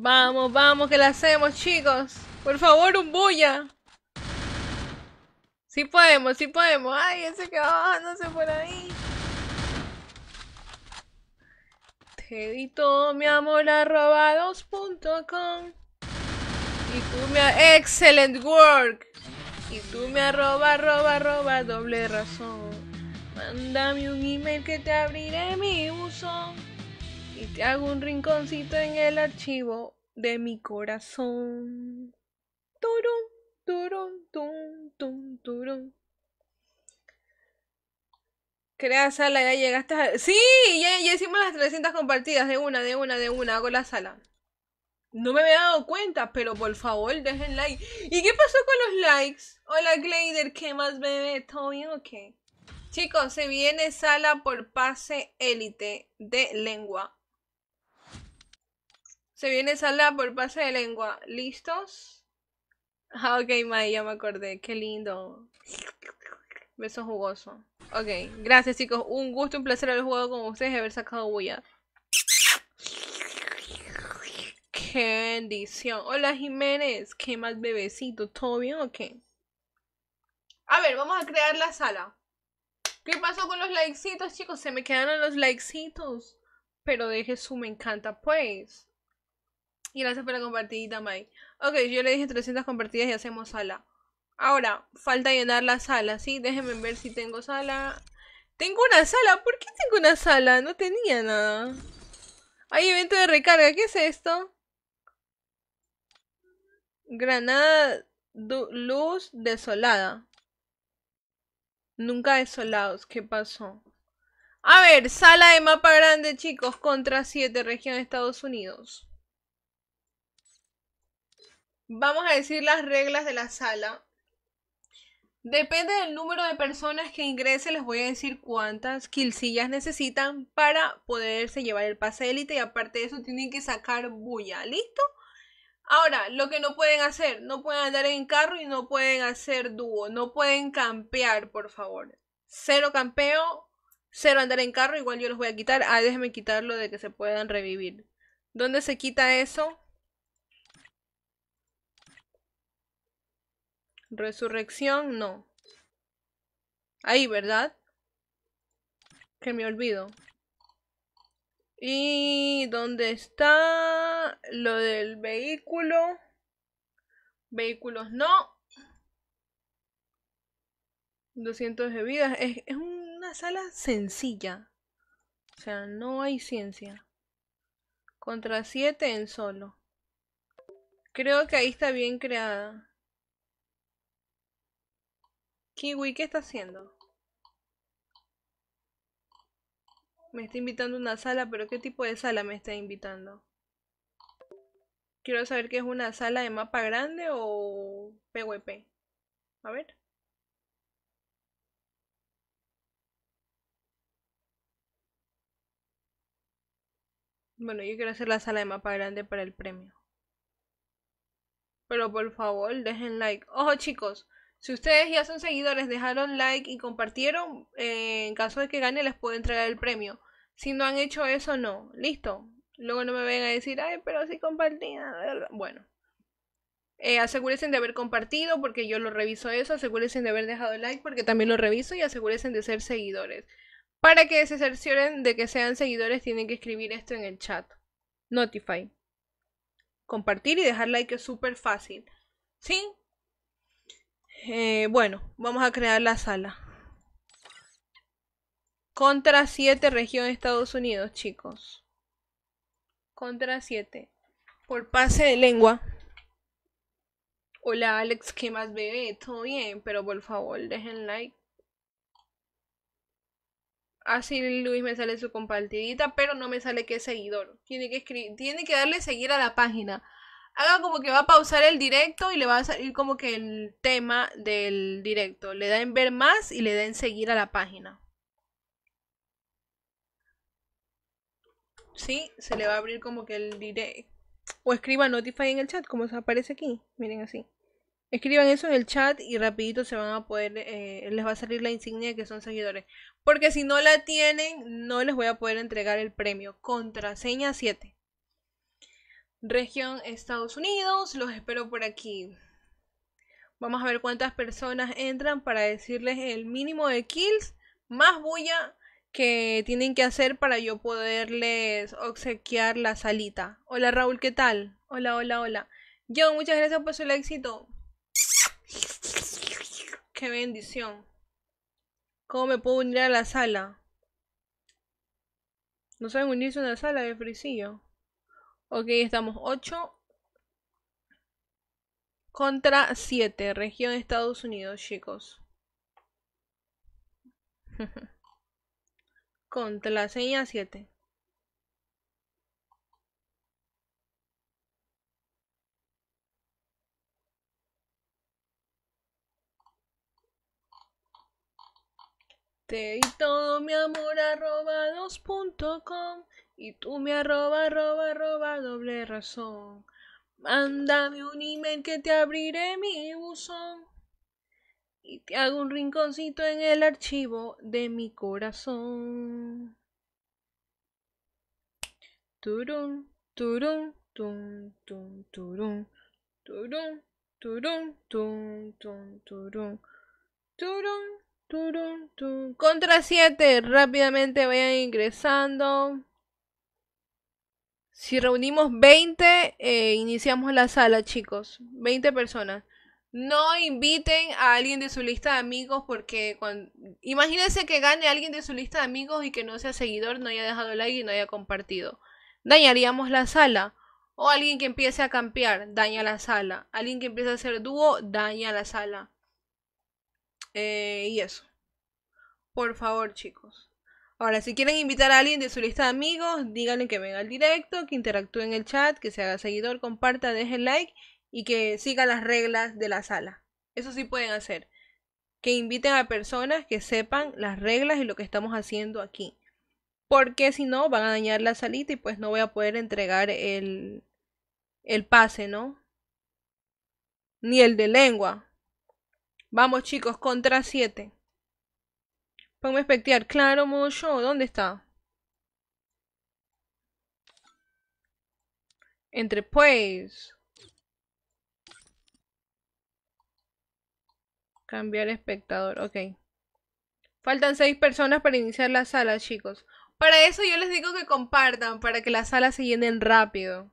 Vamos, vamos, que la hacemos, chicos. Por favor, un bulla. Si podemos, si podemos. Ay, ese que va bajándose por ahí. Te mi amor arroba dos Y tú me... Excellent work. Y tú me arroba, doble razón. Mándame un email que te abriré mi buzón y te hago un rinconcito en el archivo de mi corazón. Turum, turum, tum, tum, Crea sala, ya llegaste a... ¡Sí! Ya, hicimos las 300 compartidas de una, de una, de una. Hago la sala. No me había dado cuenta, pero por favor dejen like. ¿Y qué pasó con los likes? Hola Glader, ¿qué más bebé? ¿Todo bien o Chicos, se viene sala por pase élite de lengua. Se viene sala por pase de lengua. ¿Listos? Ah, ok, Maya, me acordé. Qué lindo. Beso jugoso. Ok, gracias chicos. Un gusto, un placer haber jugado con ustedes y haber sacado bulla. Qué bendición. Hola Jiménez. ¿Qué más bebecito? ¿Todo bien o qué? A ver, vamos a crear la sala. ¿Qué pasó con los likecitos, chicos? Se me quedaron los likecitos. Pero deje su me encanta, pues. Gracias por la compartidita, Mai. Ok, yo le dije 300 compartidas y hacemos sala. Ahora, falta llenar la sala, ¿sí? Déjenme ver si tengo sala. Tengo una sala. ¿Por qué tengo una sala? No tenía nada. Hay evento de recarga. ¿Qué es esto? Granada luz desolada. Nunca desolados. ¿Qué pasó? A ver, sala de mapa grande, chicos, contra 7, región de Estados Unidos vamos a decir las reglas de la sala. Depende del número de personas que ingrese, les voy a decir cuántas quilcillas necesitan para poderse llevar el pase élite y aparte de eso tienen que sacar bulla, ¿listo? Ahora, lo que no pueden hacer, no pueden andar en carro y no pueden hacer dúo, no pueden campear, por favor. Cero campeo, cero andar en carro, igual yo los voy a quitar. Ah, déjenme quitarlo de que se puedan revivir. ¿Dónde se quita eso? Resurrección, no. Ahí, ¿verdad? Que me olvido. ¿Y dónde está lo del vehículo? Vehículos no. 200 de vida Es, es una sala sencilla. O sea, no hay ciencia. Contra 7 en solo. Creo que ahí está bien creada. Kiwi, ¿qué está haciendo? Me está invitando a una sala, pero ¿qué tipo de sala me está invitando? Quiero saber qué es una sala de mapa grande o PvP. A ver. Bueno, yo quiero hacer la sala de mapa grande para el premio. Pero por favor, dejen like. Ojo chicos, si ustedes ya son seguidores, dejaron like y compartieron, eh, en caso de que gane les puedo entregar el premio. Si no han hecho eso, no. Listo. Luego no me vengan a decir, ay, pero sí compartí. Bueno. Eh, asegúrense de haber compartido porque yo lo reviso eso. Asegúrense de haber dejado like porque también lo reviso y asegúrense de ser seguidores. Para que se cercioren de que sean seguidores tienen que escribir esto en el chat. Notify. Compartir y dejar like es súper fácil. ¿Sí? Eh, bueno, vamos a crear la sala. Contra 7, región Estados Unidos, chicos. Contra 7. Por pase de lengua. Hola Alex, ¿qué más bebé? Todo bien, pero por favor dejen like. Así Luis me sale su compartidita, pero no me sale que es seguidor. Tiene que, escribir, tiene que darle seguir a la página haga como que va a pausar el directo y le va a salir como que el tema del directo. Le da en ver más y le da en seguir a la página. Sí, se le va a abrir como que el directo. O escriba Notify en el chat, como se aparece aquí. Miren así. Escriban eso en el chat y rapidito se van a poder, eh, les va a salir la insignia de que son seguidores. Porque si no la tienen, no les voy a poder entregar el premio. Contraseña 7 región Estados Unidos. Los espero por aquí. Vamos a ver cuántas personas entran para decirles el mínimo de kills más bulla que tienen que hacer para yo poderles obsequiar la salita. Hola Raúl, ¿qué tal? Hola, hola, hola. John, muchas gracias por su éxito. Qué bendición. ¿Cómo me puedo unir a la sala? No saben unirse a una sala de frisillo. Ok, estamos 8 contra 7, región Estados Unidos, chicos. contra la seña 7. Te di mi amor arroba 2.com y tú me arroba, arroba, arroba, doble razón. Mándame un email que te abriré mi buzón. Y te hago un rinconcito en el archivo de mi corazón. Turun, turun, tum, tum, turun. Turun, turun, tum, tum, turun. Turun, turun, tum. Contra 7. Rápidamente vayan ingresando. Si reunimos 20, eh, iniciamos la sala, chicos. 20 personas. No inviten a alguien de su lista de amigos porque imagínense que gane alguien de su lista de amigos y que no sea seguidor, no haya dejado like y no haya compartido. Dañaríamos la sala. O alguien que empiece a campear, daña la sala. Alguien que empiece a hacer dúo, daña la sala. Eh, y eso. Por favor, chicos. Ahora, si quieren invitar a alguien de su lista de amigos, díganle que venga al directo, que interactúe en el chat, que se haga seguidor, comparta, deje like y que siga las reglas de la sala. Eso sí pueden hacer. Que inviten a personas que sepan las reglas y lo que estamos haciendo aquí. Porque si no, van a dañar la salita y pues no voy a poder entregar el, el pase, ¿no? Ni el de lengua. Vamos chicos, contra 7. Pongo a espectear. Claro, modo ¿Dónde está? Entre pues. Cambiar espectador. Ok. Faltan seis personas para iniciar la sala, chicos. Para eso yo les digo que compartan, para que las salas se llenen rápido.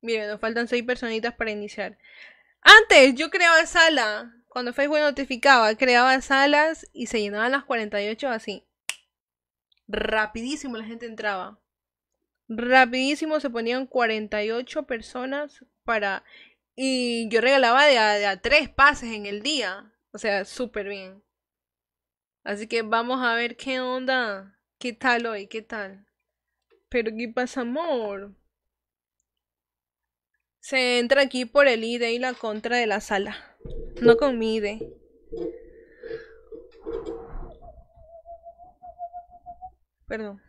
Miren, nos faltan seis personitas para iniciar. Antes, yo creaba sala. Cuando Facebook notificaba, creaba salas y se llenaban las 48 así. Rapidísimo la gente entraba. Rapidísimo se ponían 48 personas para... Y yo regalaba de a, tres pases en el día. O sea, súper bien. Así que vamos a ver qué onda. ¿Qué tal hoy? ¿Qué tal? Pero ¿qué pasa, amor? Se entra aquí por el ID y la contra de la sala. No con Perdón.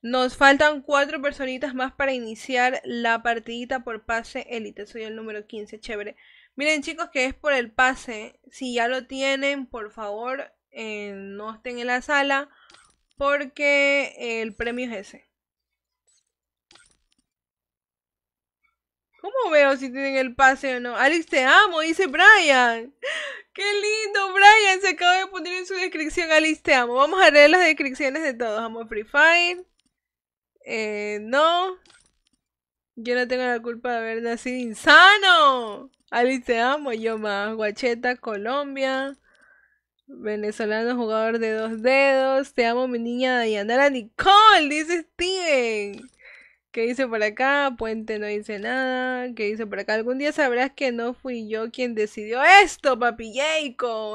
Nos faltan cuatro personitas más para iniciar la partidita por pase élite. Soy el número 15, chévere. Miren chicos que es por el pase. Si ya lo tienen, por favor, eh, no estén en la sala porque el premio es ese. ¿Cómo veo si tienen el pase o no? ¡Alice, te amo, dice Brian. ¡Qué lindo, Brian! Se acaba de poner en su descripción. ¡Alice, te amo. Vamos a leer las descripciones de todos. Amo Free Fire. Eh, no. Yo no tengo la culpa de haber nacido insano. Alice, te amo. Yo más. Guacheta, Colombia. Venezolano, jugador de dos dedos. Te amo, mi niña Dayanara Nicole, dice Steven. ¿Qué dice por acá? Puente no dice nada. ¿Qué dice por acá? Algún día sabrás que no fui yo quien decidió esto, papi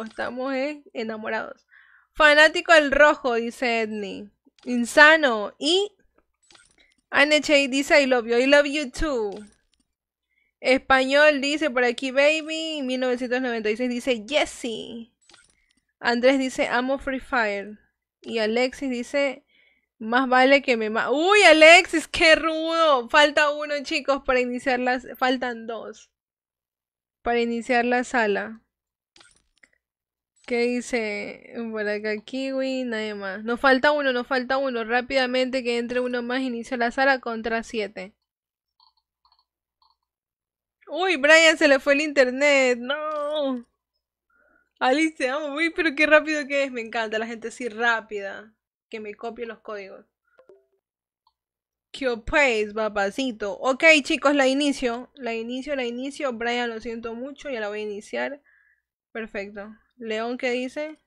Estamos eh, enamorados. Fanático del rojo, dice Edney. Insano. Y Anne dice I love you. I love you too. Español dice por aquí baby. 1996 dice Jesse. Andrés dice amo Free Fire. Y Alexis dice más vale que me... Ma Uy, Alexis, qué rudo. Falta uno, chicos, para iniciar las... Faltan dos. Para iniciar la sala. ¿Qué dice? Por acá, Kiwi, nadie más. Nos falta uno, nos falta uno. Rápidamente que entre uno más, inicie la sala contra siete. Uy, Brian se le fue el internet. No. Alice, amo. Uy, pero qué rápido que es. Me encanta la gente así rápida que me copie los códigos. Que pues, papacito. Ok, chicos, la inicio. La inicio, la inicio. Brian, lo siento mucho, ya la voy a iniciar. Perfecto. León, ¿qué dice?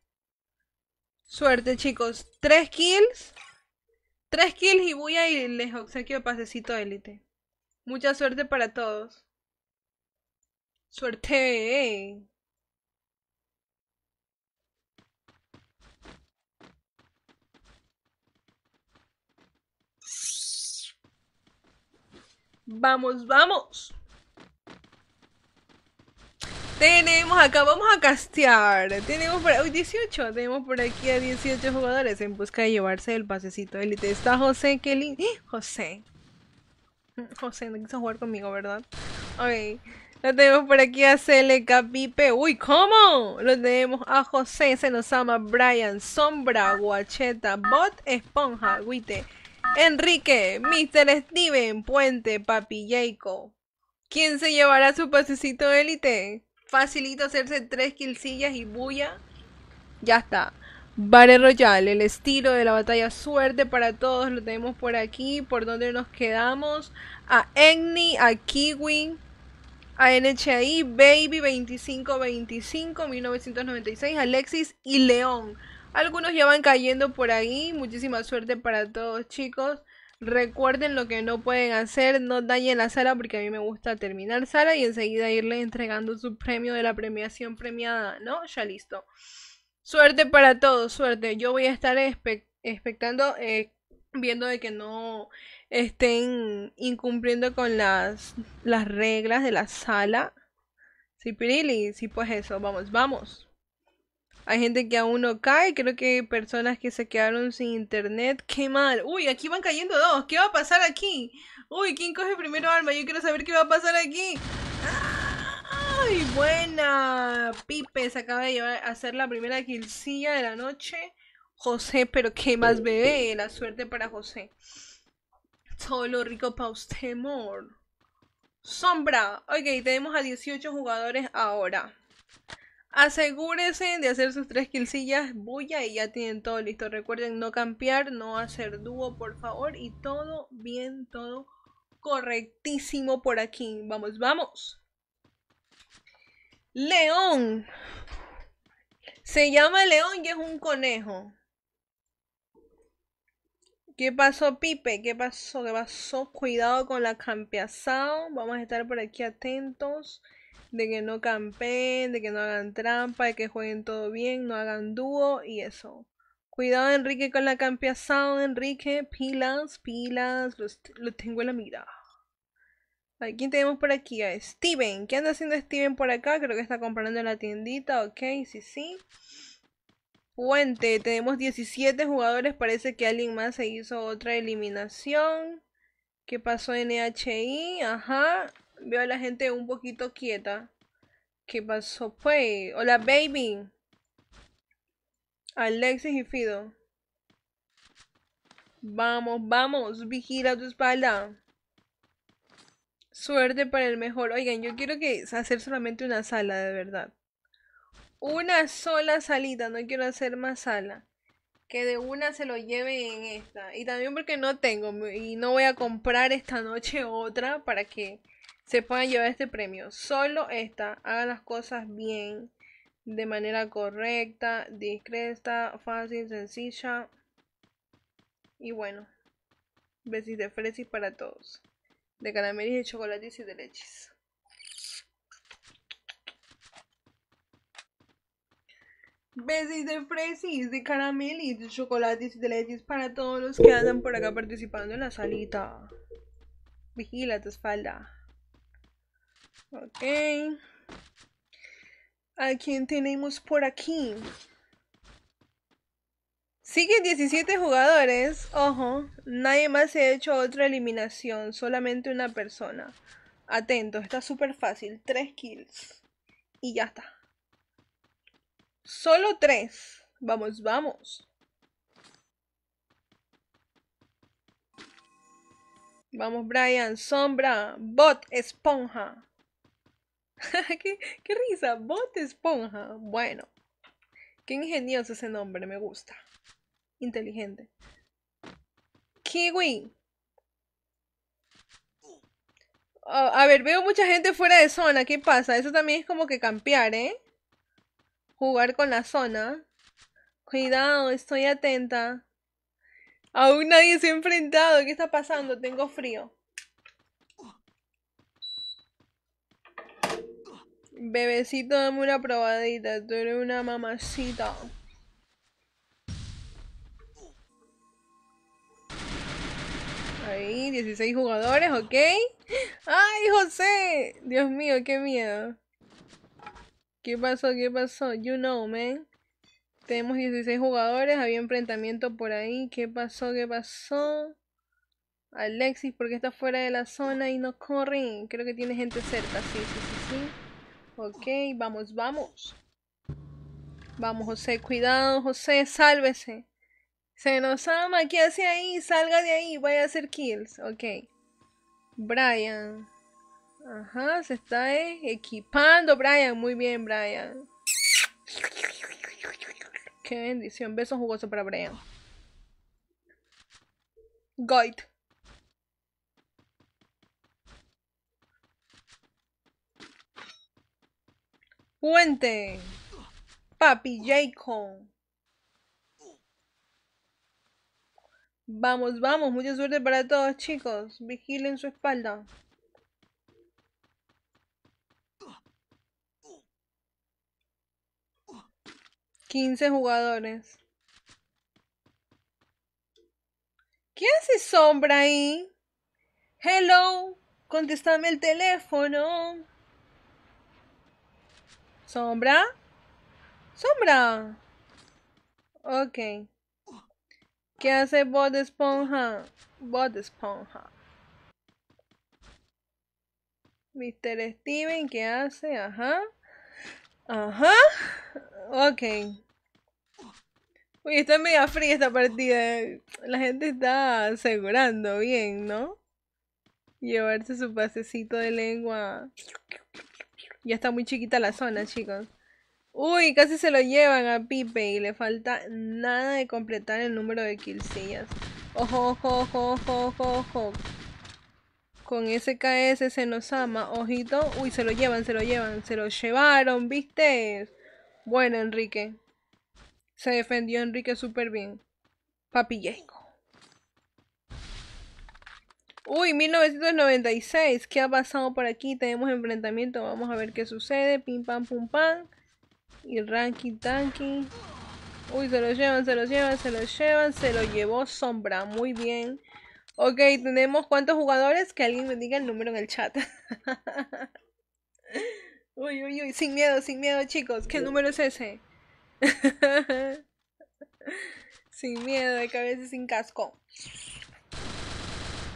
Suerte, chicos. Tres kills. Tres kills y voy a irles les obsequio pasecito élite. Mucha suerte para todos. Suerte. Vamos, vamos. Tenemos acá, vamos a castear. Tenemos por hoy 18. Tenemos por aquí a 18 jugadores en busca de llevarse el pasecito elite! Está José, Kelly, ¡Eh! José. José, no quiso jugar conmigo, ¿verdad? Ok. Lo tenemos por aquí a CLK Pipe. Uy, ¿cómo? Lo tenemos a José, se nos ama, Brian, Sombra, Guacheta, Bot, Esponja, Guite. Enrique, Mr. Steven, Puente, Papi ¿Quién se llevará su pasecito élite? Facilito hacerse tres quilcillas y bulla. Ya está. Vale Royal, el estilo de la batalla. Suerte para todos. Lo tenemos por aquí. ¿Por donde nos quedamos? A Enni, a Kiwi, a NHI, Baby 2525, 1996, Alexis y León. Algunos ya van cayendo por ahí. Muchísima suerte para todos, chicos. Recuerden lo que no pueden hacer, no dañen la sala porque a mí me gusta terminar sala y enseguida irle entregando su premio de la premiación premiada, ¿no? Ya listo. Suerte para todos, suerte. Yo voy a estar expectando, eh, viendo de que no estén incumpliendo con las, las reglas de la sala. Sí, Pirili, sí, pues eso, vamos, vamos. Hay gente que aún no cae, creo que hay personas que se quedaron sin internet. ¡Qué mal! Uy, aquí van cayendo dos. ¿Qué va a pasar aquí? Uy, ¿quién coge primero arma? Yo quiero saber qué va a pasar aquí. ¡Ay, buena! Pipe se acaba de llevar a hacer la primera quilcilla de la noche. José, pero qué más bebé. La suerte para José. Todo lo rico para usted, Sombra. Ok, tenemos a 18 jugadores ahora. Asegúrese de hacer sus tres quilcillas bulla y ya tienen todo listo. Recuerden no campear, no hacer dúo, por favor. Y todo bien, todo correctísimo por aquí. Vamos, vamos. León. Se llama León y es un conejo. ¿Qué pasó, Pipe? ¿Qué pasó? ¿Qué pasó? Cuidado con la campeazada Vamos a estar por aquí atentos de que no campeen, de que no hagan trampa, de que jueguen todo bien, no hagan dúo y eso. Cuidado Enrique con la campeazada, Enrique, pilas, pilas, lo tengo en la mira. ¿A quién tenemos por aquí? A Steven. ¿Qué anda haciendo Steven por acá? Creo que está comprando en la tiendita, ok, sí, sí. Puente, tenemos 17 jugadores, parece que alguien más se hizo otra eliminación. ¿Qué pasó en Ajá veo a la gente un poquito quieta. ¿Qué pasó? Pues, hola baby. Alexis y Fido. Vamos, vamos, vigila tu espalda. Suerte para el mejor. Oigan, yo quiero que hacer solamente una sala, de verdad. Una sola salita, no quiero hacer más sala. Que de una se lo lleve en esta. Y también porque no tengo y no voy a comprar esta noche otra para que se pueden llevar este premio. Solo esta, hagan las cosas bien, de manera correcta, discreta, fácil, sencilla. Y bueno, besis de fresis para todos. De caramelis, de chocolates y de leches. Besis de fresis, de caramelis, de chocolates y de leches para todos los que andan por acá participando en la salita. Vigila tu espalda. Ok. ¿A quién tenemos por aquí? Siguen 17 jugadores. Ojo, nadie más se ha hecho otra eliminación, solamente una persona. Atento, está súper fácil. 3 kills. Y ya está. Solo tres. Vamos, vamos. Vamos, Brian. Sombra, bot, esponja. ¿Qué, risa, ¿Bote Esponja. Bueno, qué ingenioso ese nombre, me gusta. Inteligente. Kiwi. a ver, veo mucha gente fuera de zona. ¿Qué pasa? Eso también es como que campear, ¿eh? Jugar con la zona. Cuidado, estoy atenta. Aún nadie se ha enfrentado. ¿Qué está pasando? Tengo frío. Bebecito, dame una probadita. Tú eres una mamacita. Ahí, 16 jugadores, ok. ¡Ay, José! Dios mío, qué miedo. ¿Qué pasó? ¿Qué pasó? You know, man. Tenemos 16 jugadores, había enfrentamiento por ahí. ¿Qué pasó? ¿Qué pasó? Alexis, porque está fuera de la zona y no corre? Creo que tiene gente cerca, sí, sí, sí, sí. Ok, vamos, vamos. Vamos, José, cuidado, José, sálvese. Se nos ama, ¿qué hace ahí? Salga de ahí, vaya a hacer kills. Ok. Brian. Ajá, se está equipando, Brian. Muy bien, Brian. Qué bendición. Beso jugoso para Brian. Goit. Puente. Papi Jacob. Vamos, vamos. Mucha suerte para todos, chicos. Vigilen su espalda. 15 jugadores. ¿Qué hace sombra ahí? Hello, contéstame el teléfono. ¿Sombra? ¡Sombra! Ok. ¿Qué hace Bot Esponja? Bot Esponja. Mr. Steven, ¿qué hace? Ajá. Ajá. Ok. Uy, está media fría esta partida. La gente está asegurando bien, ¿no? Llevarse su pasecito de lengua. Ya está muy chiquita la zona, chicos. Uy, casi se lo llevan a Pipe y le falta nada de completar el número de killsillas. Ojo, ojo, ojo, ojo, ojo, ojo. Con KS se nos ama, ojito. Uy, se lo llevan, se lo llevan, se lo llevaron, ¿viste? Bueno, Enrique. Se defendió Enrique súper bien. papillejo Uy, 1996. ¿Qué ha pasado por aquí? Tenemos enfrentamiento. Vamos a ver qué sucede. Pim, pam, pum, pam. Y ranking, tanky. Uy, se lo llevan, se lo llevan, se lo llevan. Se lo llevó Sombra. Muy bien. Ok, tenemos cuántos jugadores. Que alguien me diga el número en el chat. uy, uy, uy. Sin miedo, sin miedo, chicos. ¿Qué número es ese? sin miedo, de cabeza sin casco.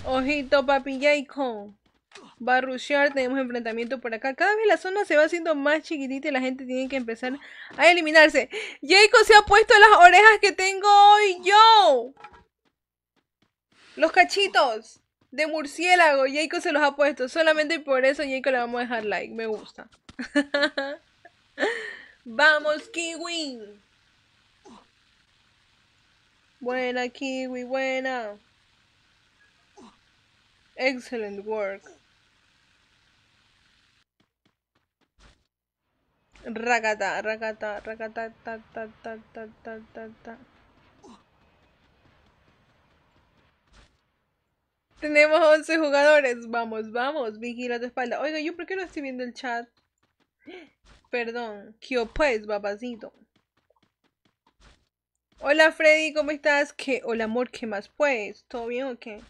Ojito, papi a rushear, tenemos enfrentamiento por acá. Cada vez la zona se va haciendo más chiquitita y la gente tiene que empezar a eliminarse. Jacob se ha puesto las orejas que tengo hoy yo. Los cachitos de murciélago. Jacob se los ha puesto. Solamente por eso Jacob le vamos a dejar like. Me gusta. Vamos, Kiwi. Buena, Kiwi, buena. Excellent work. ¡Ragata, ragata, ragata, ta, ta, ta, ta, ta, ta, Tenemos 11 jugadores. Vamos, vamos. Vigila tu espalda. Oiga, ¿yo por qué no estoy viendo el chat? Perdón. ¿Qué pues, papacito? Hola, Freddy, ¿cómo estás? ¿Qué? Hola, amor, ¿qué más pues? ¿Todo bien o qué?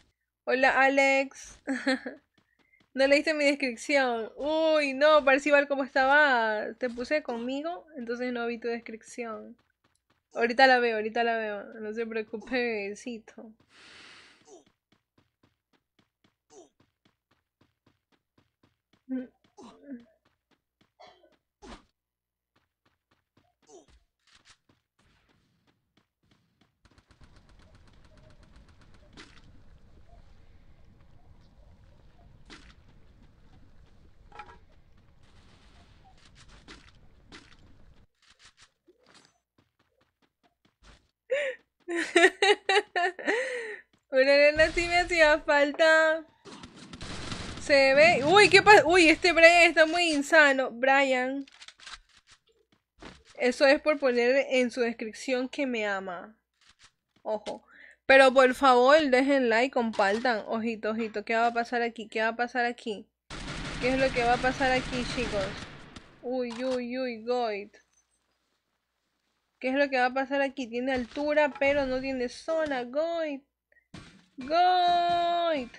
Hola, Alex. no leíste mi descripción. Uy, no, Parcival, ¿cómo estaba? Te puse conmigo, entonces no vi tu descripción. Ahorita la veo, ahorita la veo. No se preocupe, Una nena sí me hacía falta. Se ve. Uy, qué pasa. Uy, este Brian está muy insano. Brian. Eso es por poner en su descripción que me ama. Ojo. Pero por favor, dejen like, compartan. Ojito, ojito. ¿Qué va a pasar aquí? ¿Qué va a pasar aquí? ¿Qué es lo que va a pasar aquí, chicos? Uy, uy, uy, goit. ¿Qué es lo que va a pasar aquí? Tiene altura, pero no tiene zona. Goit. Goit.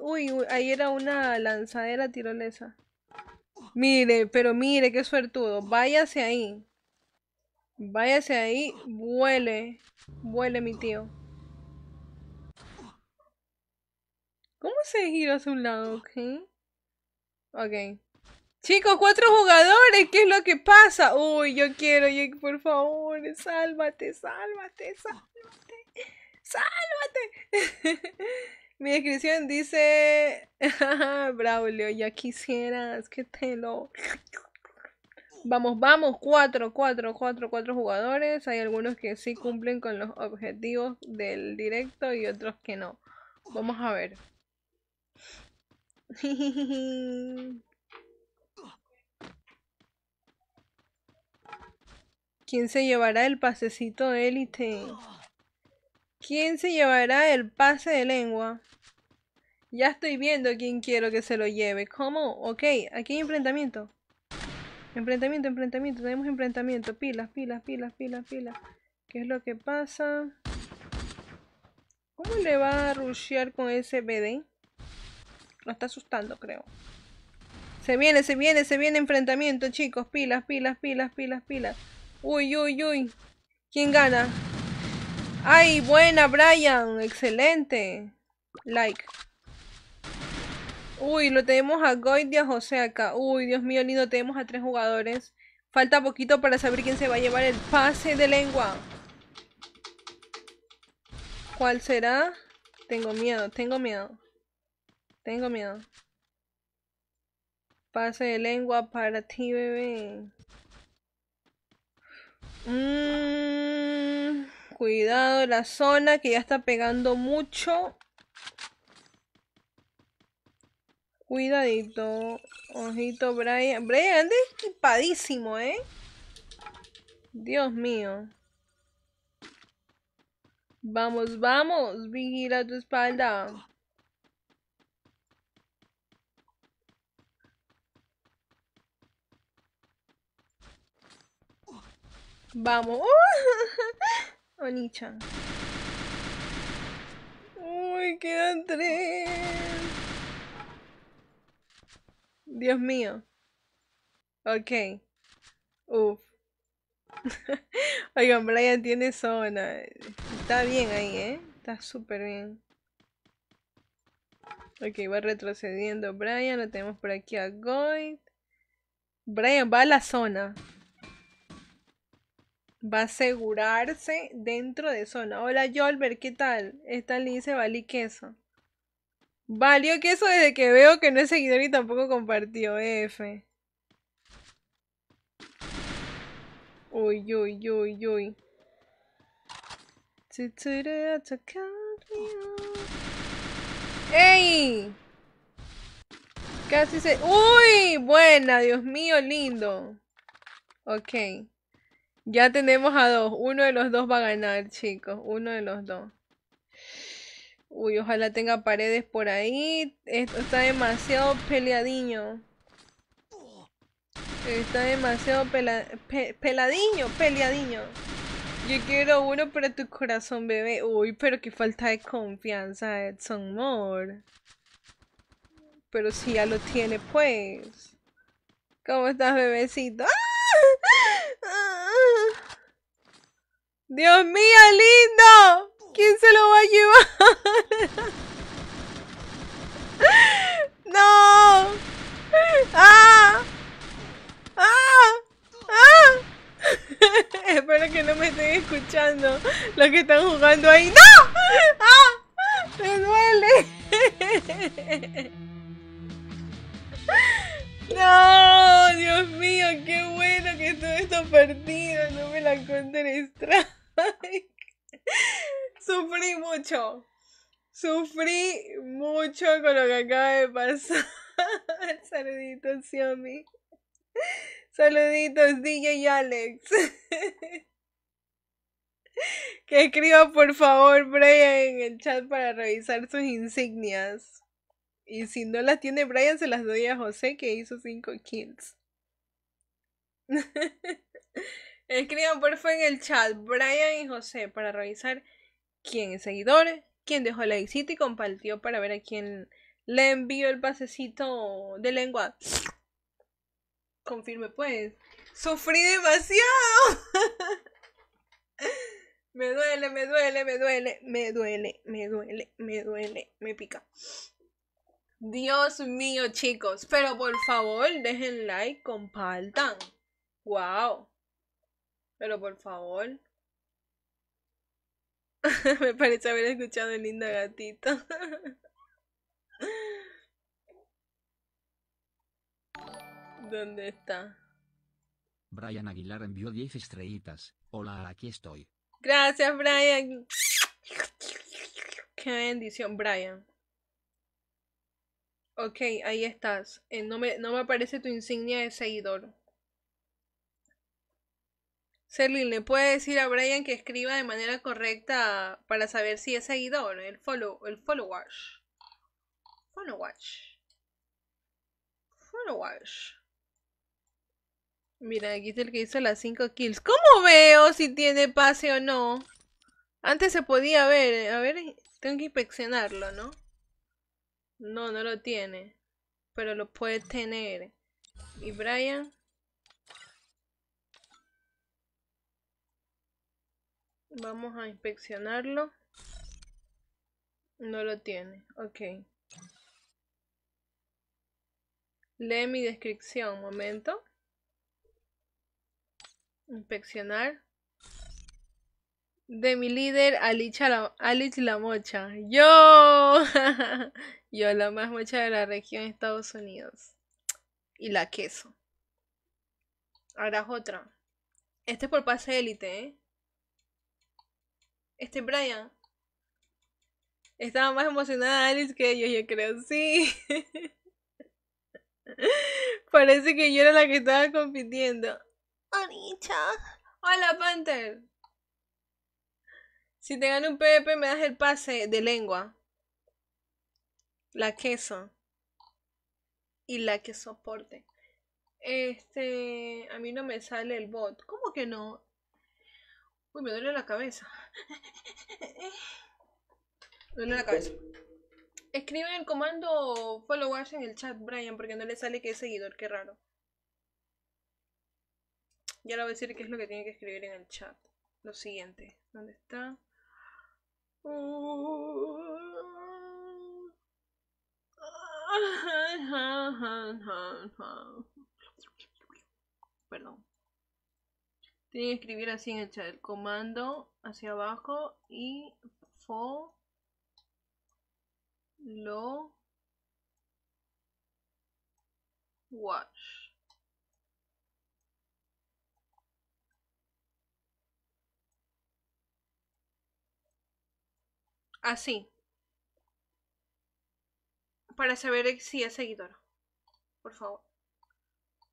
Uy, uy, ahí era una lanzadera tirolesa. Mire, pero mire, qué suertudo. Váyase ahí. Váyase ahí. Vuele. Vuele, mi tío. ¿Cómo se gira hacia un lado? Ok. Ok. Chicos, cuatro jugadores, ¿qué es lo que pasa? Uy, yo quiero, yo, por favor, sálvate, sálvate, sálvate, sálvate. Mi descripción dice, Braulio, ya quisieras que te lo... Vamos, vamos, cuatro, cuatro, cuatro, cuatro jugadores. Hay algunos que sí cumplen con los objetivos del directo y otros que no. Vamos a ver. ¿Quién se llevará el pasecito élite? ¿Quién se llevará el pase de lengua? Ya estoy viendo quién quiero que se lo lleve. ¿Cómo? Ok, aquí hay enfrentamiento. Enfrentamiento, enfrentamiento. Tenemos enfrentamiento. Pilas, pilas, pilas, pilas, pilas. ¿Qué es lo que pasa? ¿Cómo le va a rushear con ese BD? No está asustando, creo. Se viene, se viene, se viene enfrentamiento, chicos. Pilas, pilas, pilas, pilas, pilas. Uy, uy, uy. ¿Quién gana? ¡Ay, buena, Brian! ¡Excelente! Like. Uy, lo tenemos a Goidia, y José acá. Uy, Dios mío, lindo, tenemos a tres jugadores. Falta poquito para saber quién se va a llevar el pase de lengua. ¿Cuál será? Tengo miedo, tengo miedo. Tengo miedo. Pase de lengua para ti, bebé. Mmm, cuidado la zona que ya está pegando mucho. Cuidadito. Ojito, Brian. Brian anda equipadísimo, ¿eh? Dios mío. Vamos, vamos. Vigila tu espalda. Vamos. ¡Oh! Uy, quedan tres. Dios mío. Ok. Uf. Oigan, Brian tiene zona. Está bien ahí, ¿eh? Está súper bien. Ok, va retrocediendo Brian. Lo tenemos por aquí a Goit. Brian va a la zona va a asegurarse dentro de zona. Hola Jolbert, ¿qué tal? Esta le dice vali Queso. Valió queso desde que veo que no es seguidor y tampoco compartió F. Uy, uy, uy, uy. ¡Ey! Casi se... ¡Uy! Buena, Dios mío, lindo. Ok. Ya tenemos a dos. Uno de los dos va a ganar, chicos. Uno de los dos. Uy, ojalá tenga paredes por ahí. Esto está demasiado peleadiño. Está demasiado peladiño, peleadiño. Yo quiero uno para tu corazón, bebé. Uy, pero qué falta de confianza, Edson Moore. Pero si ya lo tiene, pues. ¿Cómo estás, bebecito? Dios mío, lindo. ¿Quién se lo va a llevar? No. Ah. Ah. Ah. Espero que no me estén escuchando los que están jugando ahí. ¡No! ¡Ah! ¡Me duele! No, Dios mío, perdido, no me la encontré Strike. Sufrí mucho. Sufrí mucho con lo que acaba de pasar. Saluditos, Xiaomi. Saluditos, DJ y Alex. que escriba, por favor, Brian en el chat para revisar sus insignias. Y si no las tiene Brian, se las doy a José, que hizo 5 kills. Escriban favor en el chat Brian y José para revisar quién es seguidor, quién dejó la visita y compartió para ver a quién le envió el pasecito de lengua. Confirme pues. Sufrí demasiado. me duele, me duele, me duele, me duele, me duele, me duele, me pica. Dios mío, chicos, pero por favor, dejen like, compartan. Wow. Pero por favor. Me parece haber escuchado el lindo gatito. ¿Dónde está? Brian Aguilar envió 10 estrellitas. Hola, aquí estoy. Gracias, Brian. Qué bendición, Brian. Ok, ahí estás. Eh, no, me, no me aparece tu insignia de seguidor. Serlin, ¿le puede decir a Brian que escriba de manera correcta para saber si es seguidor? El follow, el follower. Follow watch. Mira, aquí es el que hizo las 5 kills. ¿Cómo veo si tiene pase o no? Antes se podía ver. A ver, tengo que inspeccionarlo, ¿no? No, no lo tiene. Pero lo puede tener. ¿Y Brian? Vamos a inspeccionarlo. No lo tiene. Ok. Lee mi descripción. Momento. Inspeccionar. De mi líder, Alich la, la Mocha. ¡Yo! Yo, la más mocha de la región Estados Unidos. Y la queso. Ahora es otra. Este es por pase élite, ¿eh? Este Brian. Estaba más emocionada Alice que yo, yo creo. Sí. Parece que yo era la que estaba compitiendo. Anicha Hola, Panther. Si te gano un PvP, me das el pase de lengua. La queso. Y la que soporte. Este. A mí no me sale el bot. ¿Cómo que no? Uy, me duele la cabeza. Me duele la cabeza. Escribe el comando followers en el chat, Brian, porque no le sale que es seguidor, qué raro. Ya le voy a decir qué es lo que tiene que escribir en el chat. Lo siguiente. ¿Dónde está? Perdón. Tiene que escribir así en el chat. El comando hacia abajo y fo lo Así. Para saber si es seguidor. Por favor.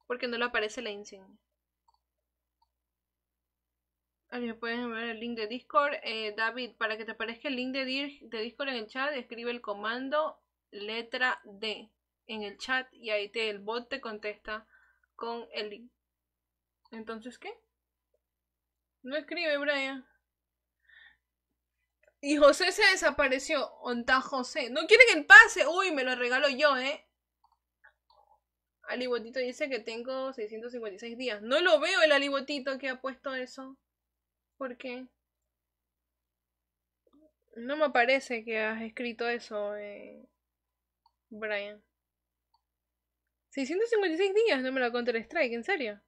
Porque no le aparece la insignia me pueden enviar el link de Discord. Eh, David, para que te aparezca el link de, Discord en el chat, escribe el comando letra D en el chat y ahí te, el bot te contesta con el link. Entonces, ¿qué? No escribe, Brian. Y José se desapareció. Onta José. No quieren el pase. Uy, me lo regalo yo, ¿eh? Alibotito dice que tengo 656 días. No lo veo el alibotito que ha puesto eso. ¿Por qué? no me parece que has escrito eso, eh, Brian. 656 días, no me lo contado el Strike, en serio.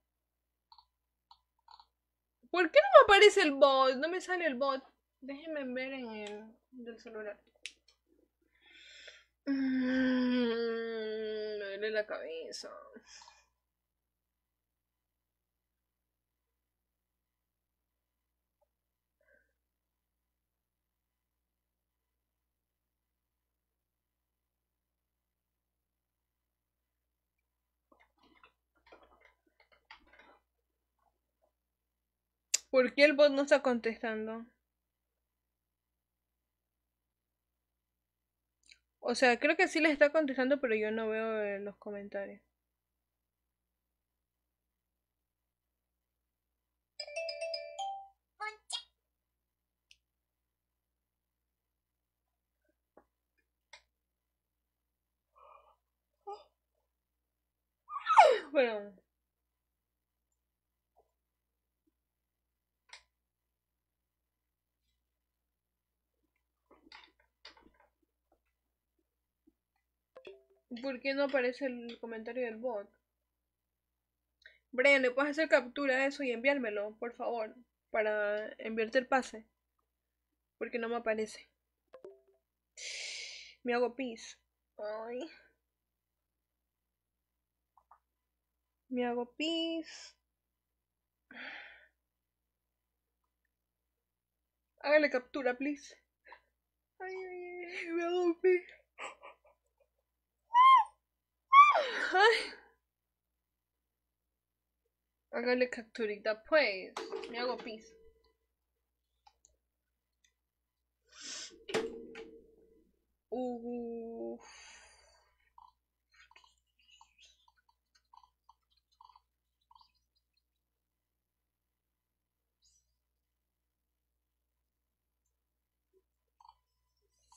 ¿Por qué no me aparece el bot? No me sale el bot. Déjenme ver en el del celular. Mm, me duele la cabeza. ¿Por qué el bot no está contestando? O sea, creo que sí les está contestando, pero yo no veo eh, los comentarios. Bueno. ¿Por qué no aparece el comentario del bot? Brian, ¿le puedes hacer captura de eso y enviármelo, por favor? Para enviarte el pase. Porque no me aparece. Me hago pis. Me hago pis. Hágale captura, please. Ay, Me hago pis. Ay. Hágale capturita, pues. Me hago pis.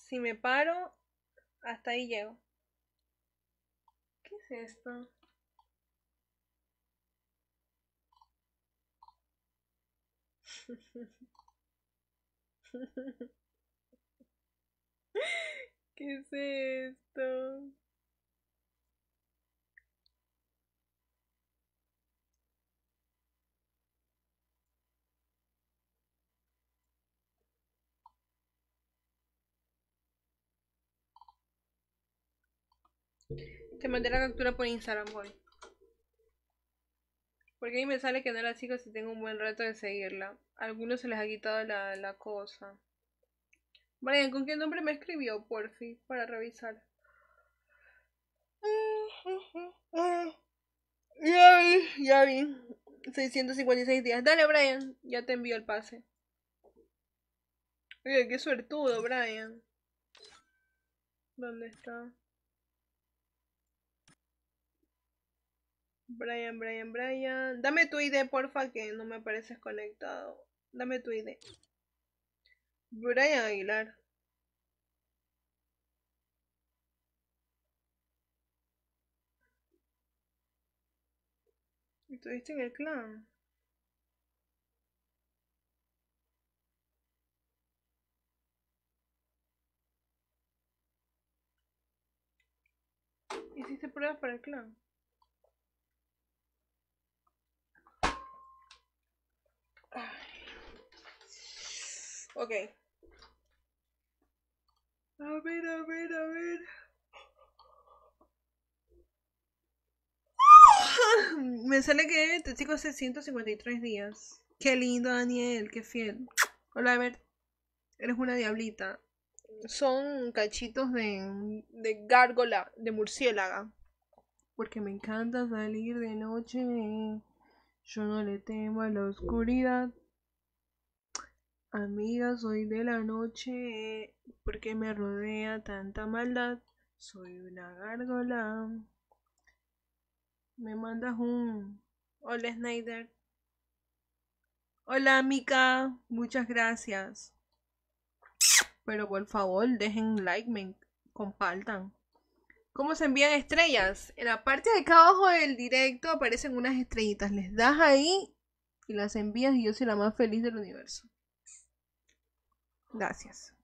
Si me paro, hasta ahí llego es esto? ¿Qué es esto? Te mandé la captura por Instagram, boy. Porque ahí me sale que no la sigo si tengo un buen rato de seguirla. A algunos se les ha quitado la, la cosa. Brian, ¿con qué nombre me escribió, porfi? para revisar? Ya vi, ya vi. 656 días. Dale, Brian, ya te envío el pase. Oye, qué suertudo, Brian. ¿Dónde está? Brian, Brian, Brian. Dame tu ID, porfa, que no me apareces conectado. Dame tu ID. Brian Aguilar. Estuviste en el clan. Hiciste pruebas para el clan. Ok. A ver, a ver, a ver. Me sale que te este chico hace 153 días. Qué lindo, Daniel, qué fiel. Hola, ver. Eres una diablita. Son cachitos de, de gárgola, de murciélaga. Porque me encanta salir de noche. Yo no le temo a la oscuridad. Amiga, soy de la noche, porque me rodea tanta maldad. Soy una gárgola. Me mandas un. Hola, Snyder. Hola, Mika. Muchas gracias. Pero por favor, dejen like, me compartan cómo se envían estrellas. En la parte de acá abajo del directo aparecen unas estrellitas. Les das ahí y las envías y yo soy la más feliz del universo. Gracias.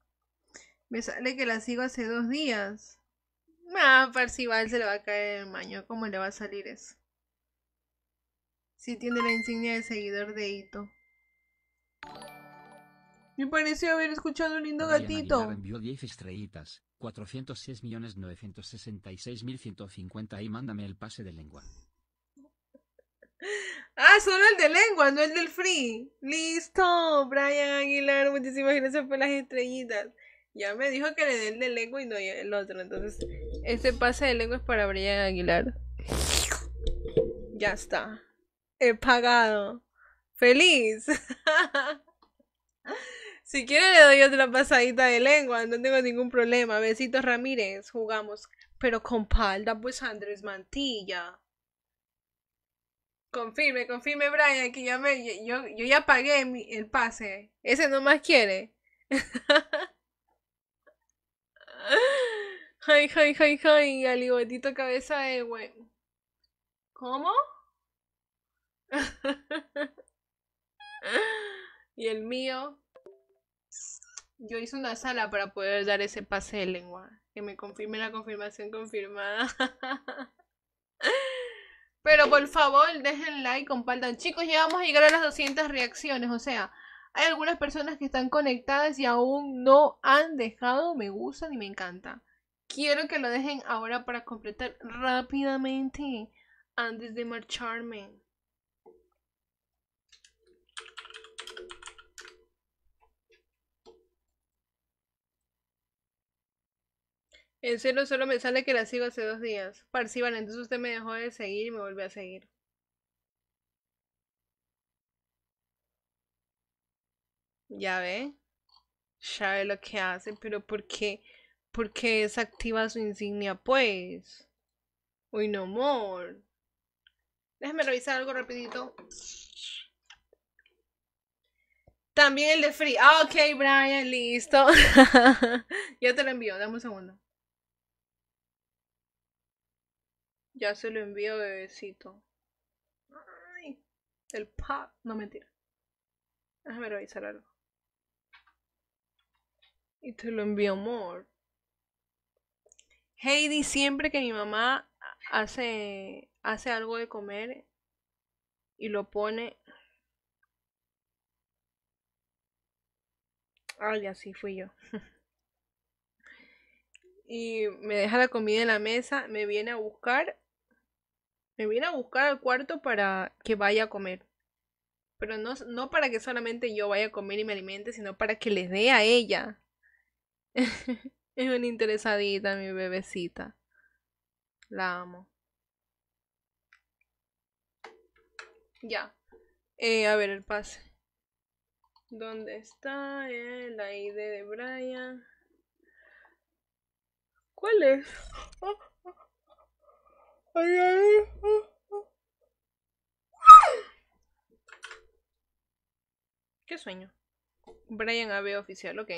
Me sale que la sigo hace dos días. Ah, Parcival se le va a caer el maño. ¿Cómo le va a salir eso? Si sí, tiene la insignia de seguidor de Hito. Me pareció haber escuchado un lindo gatito. envió 10 estrellitas. 406.966.150 y mándame el pase de lengua. Ah, solo el de lengua, no el del free. Listo, Brian Aguilar, muchísimas gracias por las estrellitas. Ya me dijo que le dé el de lengua y no el otro. Entonces, este pase de lengua es para Brian Aguilar. Ya está. He pagado. ¡Feliz! Si quiere le doy otra pasadita de lengua, no tengo ningún problema. Besitos Ramírez, jugamos. Pero con palda, pues Andrés Mantilla. Confirme, confirme Brian, que ya me, yo, yo ya pagué mi, el pase. Ese no más quiere. ay, ay, ay, ay, alibotito cabeza de güey. ¿Cómo? y el mío yo hice una sala para poder dar ese pase de lengua. Que me confirme la confirmación confirmada. Pero por favor, dejen like, compartan. Chicos, ya vamos a llegar a las 200 reacciones. O sea, hay algunas personas que están conectadas y aún no han dejado me gusta ni me encanta. Quiero que lo dejen ahora para completar rápidamente antes de marcharme. En serio, solo me sale que la sigo hace dos días. Parciban, entonces usted me dejó de seguir y me volvió a seguir. Ya ve. Ya ve lo que hace, pero ¿por qué? ¿Por qué desactiva su insignia, pues? Uy, no, amor. Déjame revisar algo rapidito. También el de Free. Ah, ok, Brian, listo. ya te lo envío, dame un segundo. Ya se lo envío bebecito. Ay, el pop. No mentira. Déjame revisar algo. Y te lo envío amor. Heidi, siempre que mi mamá hace, hace algo de comer y lo pone. Ay, así fui yo. y me deja la comida en la mesa, me viene a buscar me viene a buscar al cuarto para que vaya a comer. Pero no, no para que solamente yo vaya a comer y me alimente, sino para que les dé a ella. es una interesadita, mi bebecita. La amo. Ya. Eh, a ver el pase. ¿Dónde está La ID de Brian? ¿Cuál es? Oh, ¿Qué sueño? Brian AB oficial, ok.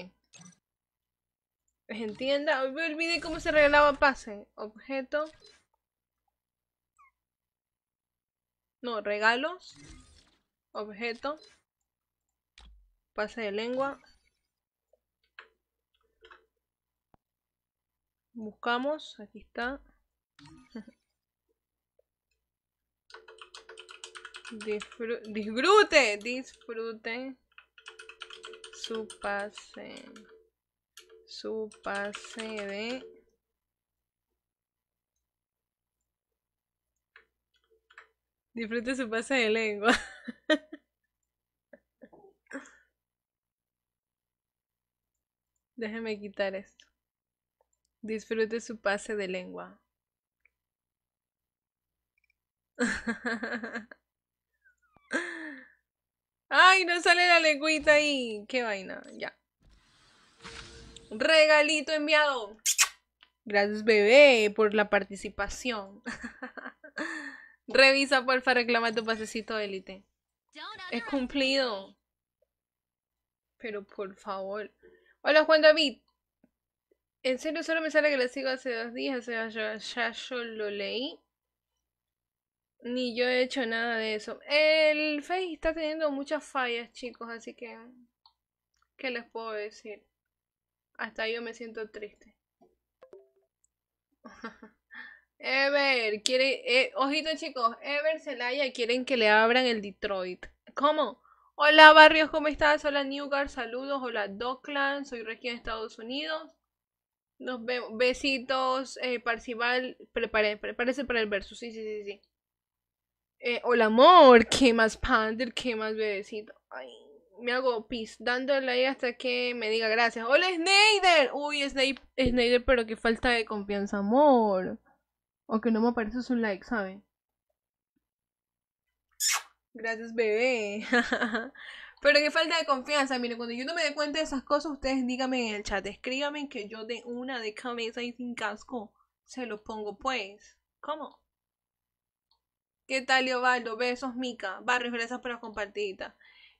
Entienda, me olvidé cómo se regalaba pase. Objeto. No, regalos. Objeto. Pase de lengua. Buscamos, aquí está. Disfru disfrute, disfrute su pase, su pase de disfrute su pase de lengua. Déjeme quitar esto. Disfrute su pase de lengua. ¡Ay, no sale la lengüita ahí! ¡Qué vaina! Ya. Regalito enviado. Gracias, bebé, por la participación. Revisa, porfa, reclama tu pasecito élite. Es cumplido. Pero por favor. Hola, Juan David. En serio, solo me sale que le sigo hace dos días. O ya yo lo leí. Ni yo he hecho nada de eso. El Face está teniendo muchas fallas, chicos, así que... ¿Qué les puedo decir? Hasta yo me siento triste. Ever, quiere... Eh, ojito, chicos. Ever Celaya quieren que le abran el Detroit. ¿Cómo? Hola, barrios, ¿cómo estás? Hola, Newgar, saludos. Hola, Doclan, soy región de Estados Unidos. Nos vemos. Besitos, eh, Parcival. prepárese para el verso. Sí, sí, sí, sí. Eh, hola amor, ¿qué más pander? ¿Qué más bebecito? Ay, me hago pis dándole ahí hasta que me diga gracias. ¡Hola Snyder! Uy, Snyder, pero qué falta de confianza, amor. que no me aparece su like, ¿saben? Gracias, bebé. Pero qué falta de confianza. Miren, cuando yo no me dé cuenta de esas cosas, ustedes díganme en el chat. Escríbanme que yo de una de cabeza y sin casco se lo pongo, pues. ¿Cómo? ¿Qué tal, Leobaldo? Besos, Mica. Barrios, gracias por la compartidita.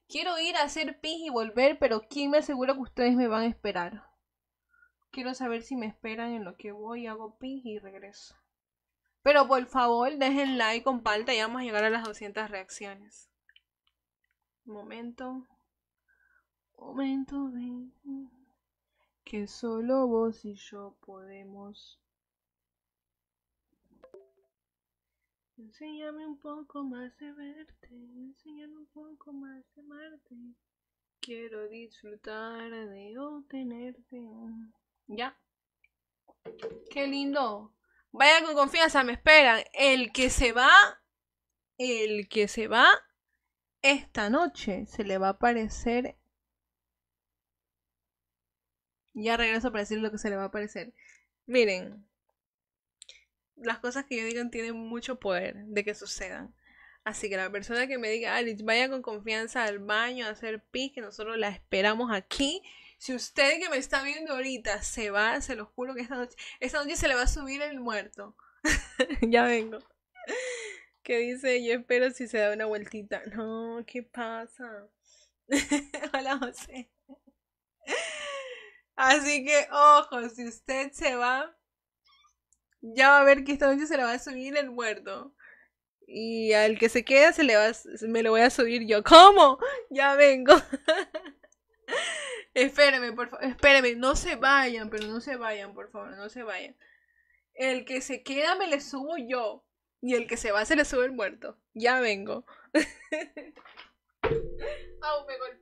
Quiero ir a hacer pis y volver, pero ¿quién me asegura que ustedes me van a esperar? Quiero saber si me esperan en lo que voy, hago pis y regreso. Pero por favor, dejen like, compartan y vamos a llegar a las 200 reacciones. momento. momento de... Que solo vos y yo podemos Enséñame un poco más de verte, enséñame un poco más de amarte. Quiero disfrutar de obtenerte. Ya. Qué lindo. Vaya con confianza, me esperan. El que se va, el que se va esta noche se le va a aparecer. Ya regreso para decir lo que se le va a aparecer. Miren, las cosas que yo digan tienen mucho poder de que sucedan. Así que la persona que me diga, Alex, vaya con confianza al baño a hacer pis, que nosotros la esperamos aquí. Si usted que me está viendo ahorita se va, se lo juro que esta noche, esta noche se le va a subir el muerto. ya vengo. qué dice, yo espero si se da una vueltita. No, ¿qué pasa? Hola, José. Así que, ojo, si usted se va, ya va a ver que esta noche se la va a subir el muerto. Y al que se queda se le va, me lo voy a subir yo. ¿Cómo? Ya vengo. espérame, por favor. Espérame, no se vayan, pero no se vayan, por favor, no se vayan. El que se queda me le subo yo. Y el que se va se le sube el muerto. Ya vengo. me golpeé.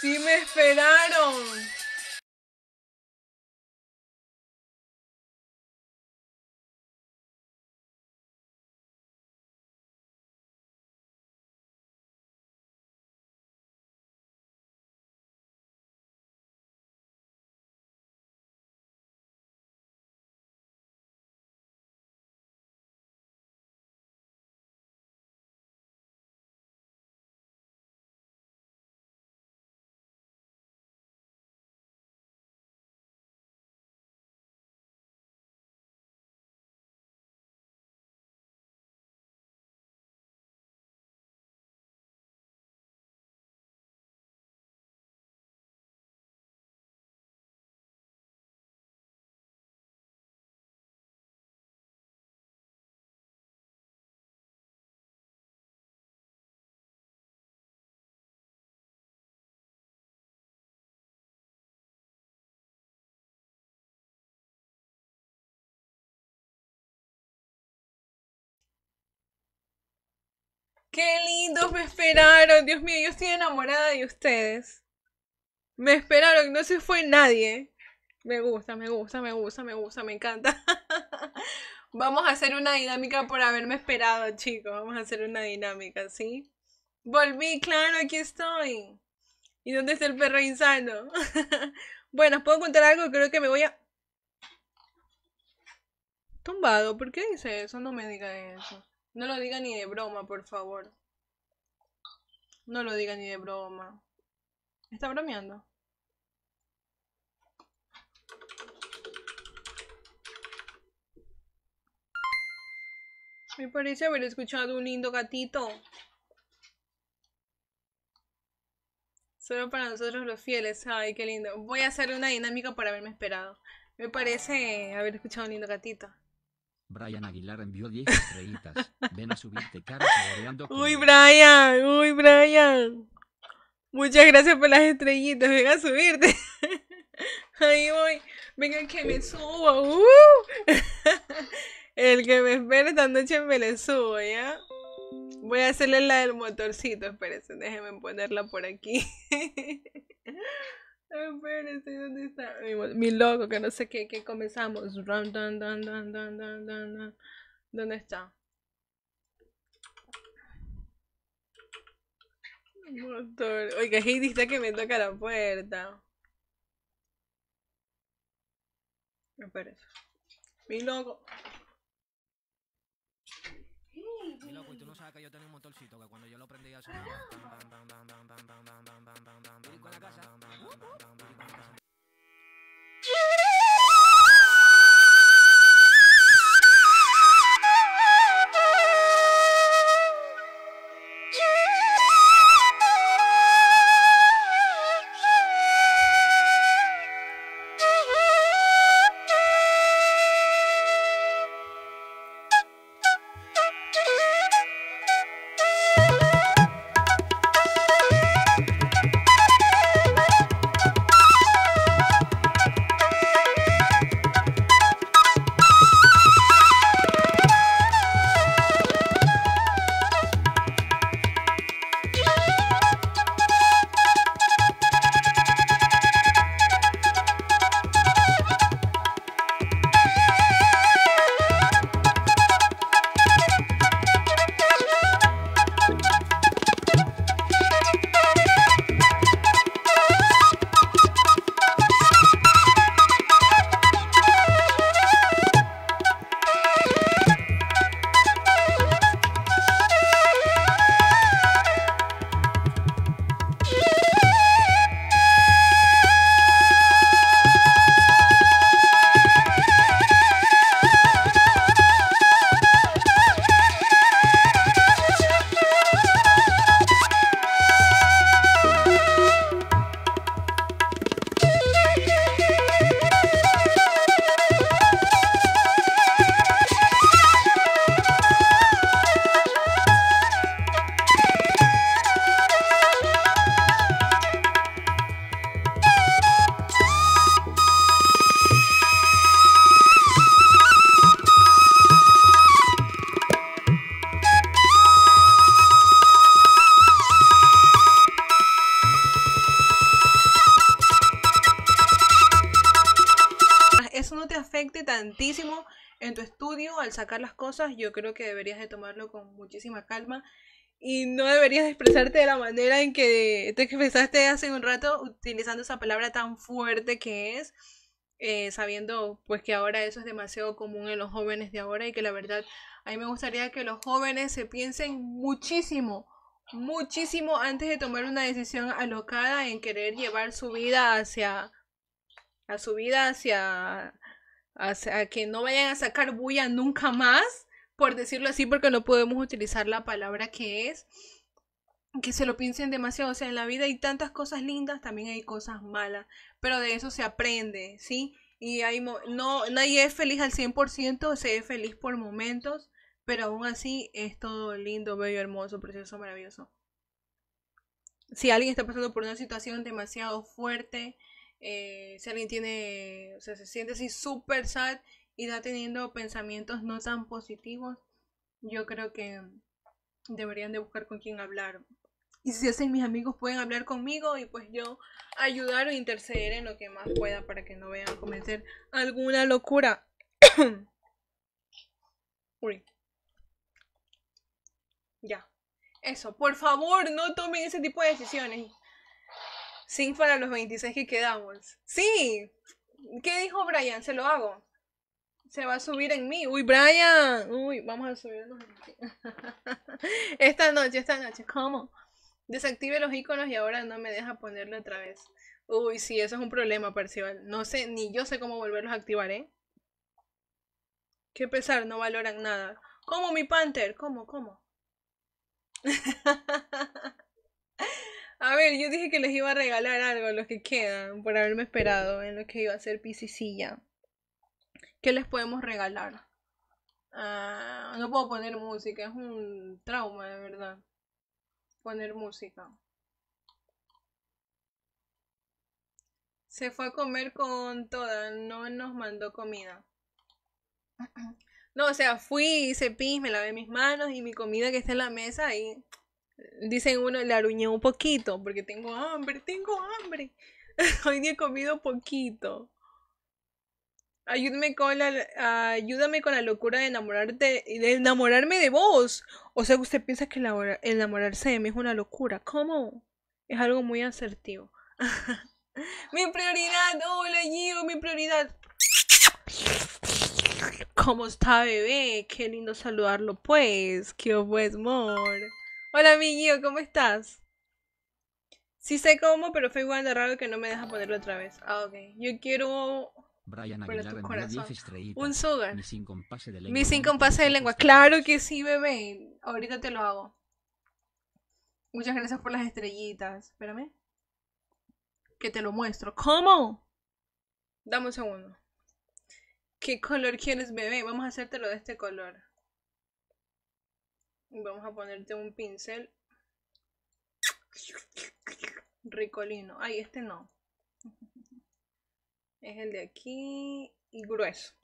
Sí me esperaron. Qué lindos me esperaron. Dios mío, yo estoy enamorada de ustedes. Me esperaron, no se fue nadie. Me gusta, me gusta, me gusta, me gusta, me encanta. Vamos a hacer una dinámica por haberme esperado, chicos. Vamos a hacer una dinámica, ¿sí? Volví, claro, aquí estoy. ¿Y dónde está el perro insano? bueno, puedo contar algo? Creo que me voy a... Tumbado, ¿por qué dice eso? No me diga eso. No lo diga ni de broma, por favor. No lo diga ni de broma. ¿Está bromeando? Me parece haber escuchado un lindo gatito. Solo para nosotros los fieles. Ay, qué lindo. Voy a hacer una dinámica para haberme esperado. Me parece haber escuchado un lindo gatito. Brian Aguilar envió 10 estrellitas. Ven a subirte cara Uy, Brian, uy, Brian. Muchas gracias por las estrellitas. Ven a subirte. Ahí voy. Venga, que me subo. Uh. El que me espera esta noche me le subo, ¿ya? Voy a hacerle la del motorcito. Espérense, déjenme ponerla por aquí. Espérense, ¿dónde está? Mi, loco, que no sé qué, que comenzamos. ¿Dónde está? Motor, Oiga, Heidi está que me toca la puerta. Espérense. Mi loco. Mi loco, tú no sabes que yo tenía un motorcito que cuando yo lo prendía sonaba. Yeah. al sacar las cosas, yo creo que deberías de tomarlo con muchísima calma y no deberías expresarte de la manera en que te expresaste hace un rato utilizando esa palabra tan fuerte que es. Eh, sabiendo pues que ahora eso es demasiado común en los jóvenes de ahora y que la verdad a mí me gustaría que los jóvenes se piensen muchísimo, muchísimo antes de tomar una decisión alocada en querer llevar su vida hacia a su vida hacia sea, que no vayan a sacar bulla nunca más, por decirlo así, porque no podemos utilizar la palabra que es. Que se lo piensen demasiado. O sea, en la vida hay tantas cosas lindas, también hay cosas malas. Pero de eso se aprende, ¿sí? Y hay no, nadie es feliz al 100%, se es feliz por momentos. Pero aún así es todo lindo, bello, hermoso, precioso, maravilloso. Si alguien está pasando por una situación demasiado fuerte, eh, si alguien tiene, o sea, se siente así super sad y está teniendo pensamientos no tan positivos, yo creo que deberían de buscar con quién hablar. Y si hacen mis amigos pueden hablar conmigo y pues yo ayudar o interceder en lo que más pueda para que no vean cometer alguna locura. Uy. Ya. Eso, por favor, no tomen ese tipo de decisiones. Sí, para los 26 que quedamos. Sí. ¿Qué dijo Brian? Se lo hago. Se va a subir en mí. Uy, Brian. Uy, vamos a subirnos en ti. esta noche, esta noche. ¿Cómo? Desactive los iconos y ahora no me deja ponerlo otra vez. Uy, sí, eso es un problema, Percival. No sé, ni yo sé cómo volverlos a activar, ¿eh? Qué pesar, no valoran nada. ¿Cómo mi Panther? ¿Cómo? ¿Cómo? A ver, yo dije que les iba a regalar algo a los que quedan por haberme esperado en lo que iba a hacer pisicilla. ¿Qué les podemos regalar? Ah, no puedo poner música, es un trauma de verdad. Poner música. Se fue a comer con toda, no nos mandó comida. No, o sea, fui, hice pis, me lavé mis manos y mi comida que está en la mesa ahí. Y Dicen uno, le aruñé un poquito porque tengo hambre, tengo hambre. Hoy día he comido poquito. Ayúdame con la, ayúdame con la locura de enamorarte, de enamorarme de vos. O sea, usted piensa que enamorarse de mí es una locura. ¿Cómo? Es algo muy asertivo. mi prioridad, hola Gio, mi prioridad. ¿Cómo está, bebé? Qué lindo saludarlo, pues. Qué pues, amor. Hola, amiguillo, ¿cómo estás? Sí sé cómo, pero fue igual de raro que no me deja ponerlo otra vez. Ah, ok. Yo quiero... Brian tu Un sugar. Mi sin compase de lengua. de lengua. Claro que sí, bebé. Ahorita te lo hago. Muchas gracias por las estrellitas. Espérame. Que te lo muestro. ¿Cómo? Dame un segundo. ¿Qué color quieres, bebé? Vamos a hacértelo de este color. Vamos a ponerte un pincel ricolino. Ay, este no. Es el de aquí y grueso.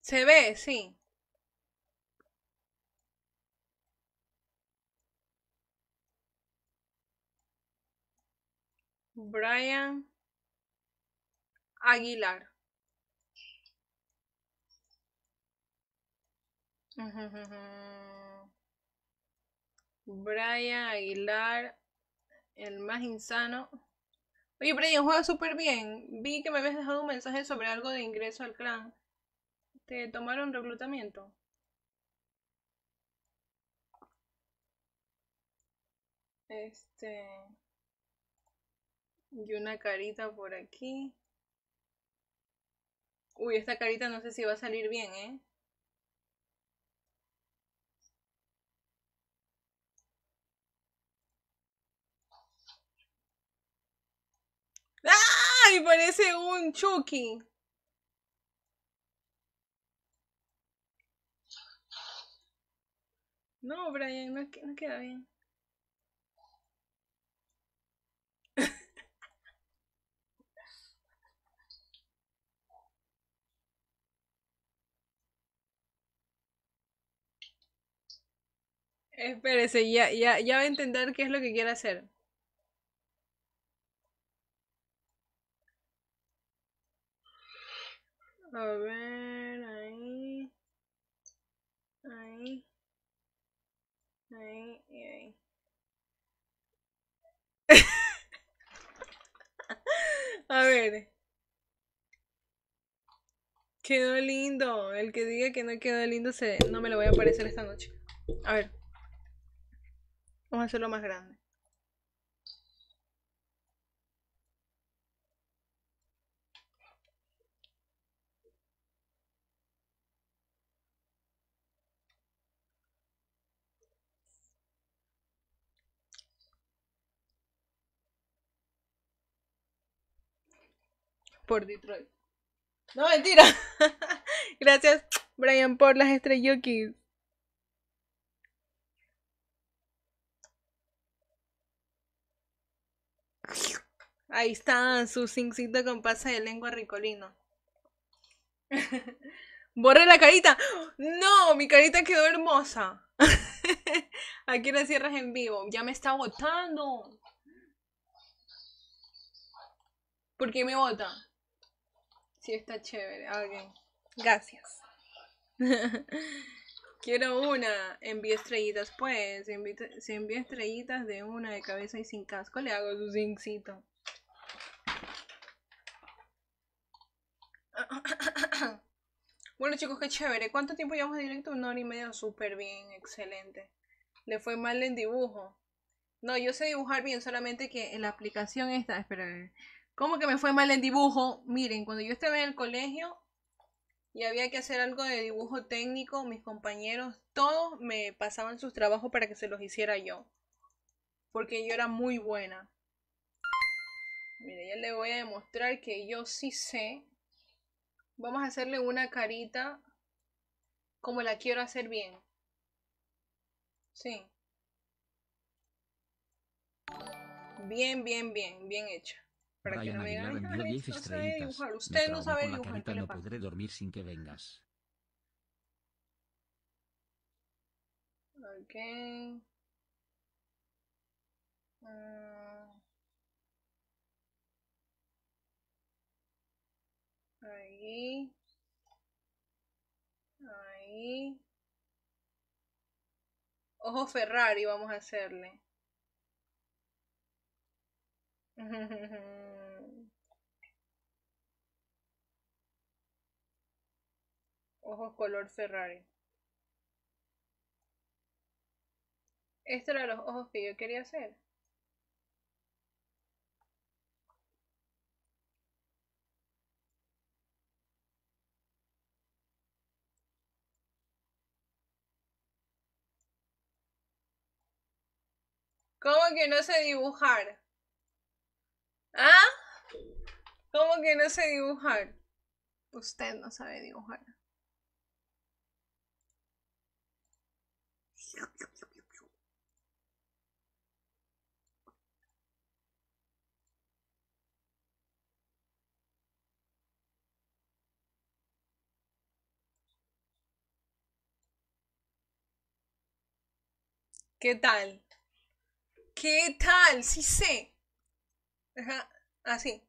Se ve, sí. Brian Aguilar. Brian Aguilar, el más insano. Oye, Brian, juega súper bien. Vi que me habías dejado un mensaje sobre algo de ingreso al clan. ¿Te tomaron reclutamiento? Este. Y una carita por aquí. Uy, esta carita no sé si va a salir bien, ¿eh? ¡Ay! Parece un Chucky. No, Brian, no, no queda bien. Espérese, ya, ya, ya va a entender qué es lo que quiere hacer. A ver, ahí. Ahí. Ahí y ahí. a ver. Quedó lindo. El que diga que no quedó lindo se, no me lo voy a aparecer esta noche. A ver. Vamos a hacerlo más grande. por Detroit. No, mentira. Gracias, Brian, por las estrellas Ahí está su cincito con pasa de lengua ricolino. Borre la carita. No, mi carita quedó hermosa. Aquí la cierras en vivo. Ya me está votando. ¿Por qué me vota? Sí, está chévere. alguien Gracias. Quiero una. Envío estrellitas, pues. Se envía estrellitas de una de cabeza y sin casco. Le hago su zincito. bueno chicos, qué chévere. ¿Cuánto tiempo llevamos de directo? Una hora y media, súper bien, excelente. Le fue mal en dibujo. No, yo sé dibujar bien, solamente que en la aplicación esta, espera, ¿cómo que me fue mal en dibujo? Miren, cuando yo estaba en el colegio y había que hacer algo de dibujo técnico, mis compañeros, todos me pasaban sus trabajos para que se los hiciera yo. Porque yo era muy buena. Miren, ya le voy a demostrar que yo sí sé Vamos a hacerle una carita como la quiero hacer bien. Sí. Bien, bien, bien, bien hecha. Para que no me digan, no sabe dibujar. Usted no sabe dibujar. Carita, no podré dormir sin que vengas. Ok. Mm. ahí, Ojo Ferrari vamos a hacerle. Ojos color Ferrari. Esto era los ojos que yo quería hacer. ¿Cómo que no sé dibujar? ¿Ah? ¿Cómo que no sé dibujar? Usted no sabe dibujar. ¿Qué tal? ¿Qué tal? Sí sé. Ajá, así.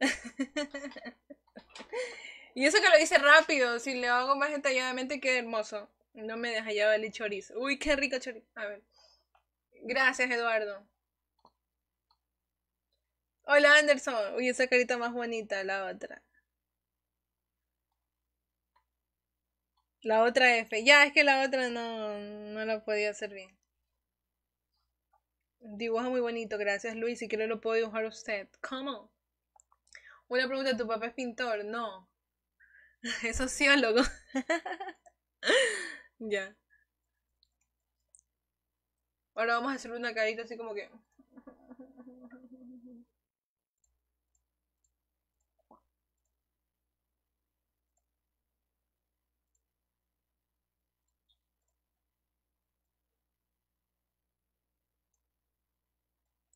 Ah, y eso que lo hice rápido, si lo hago más detalladamente qué hermoso. No me deja ya el chorizo. Uy, qué rico chorizo. A ver. Gracias, Eduardo. Hola, Anderson. Uy, esa carita más bonita, la otra. La otra F. Ya, es que la otra no, no la podía hacer bien. Dibuja muy bonito, gracias Luis. Si quiero lo puedo dibujar usted. ¿Cómo? Una pregunta, ¿tu papá es pintor? No. Es sociólogo. ya. Ahora vamos a hacerle una carita así como que...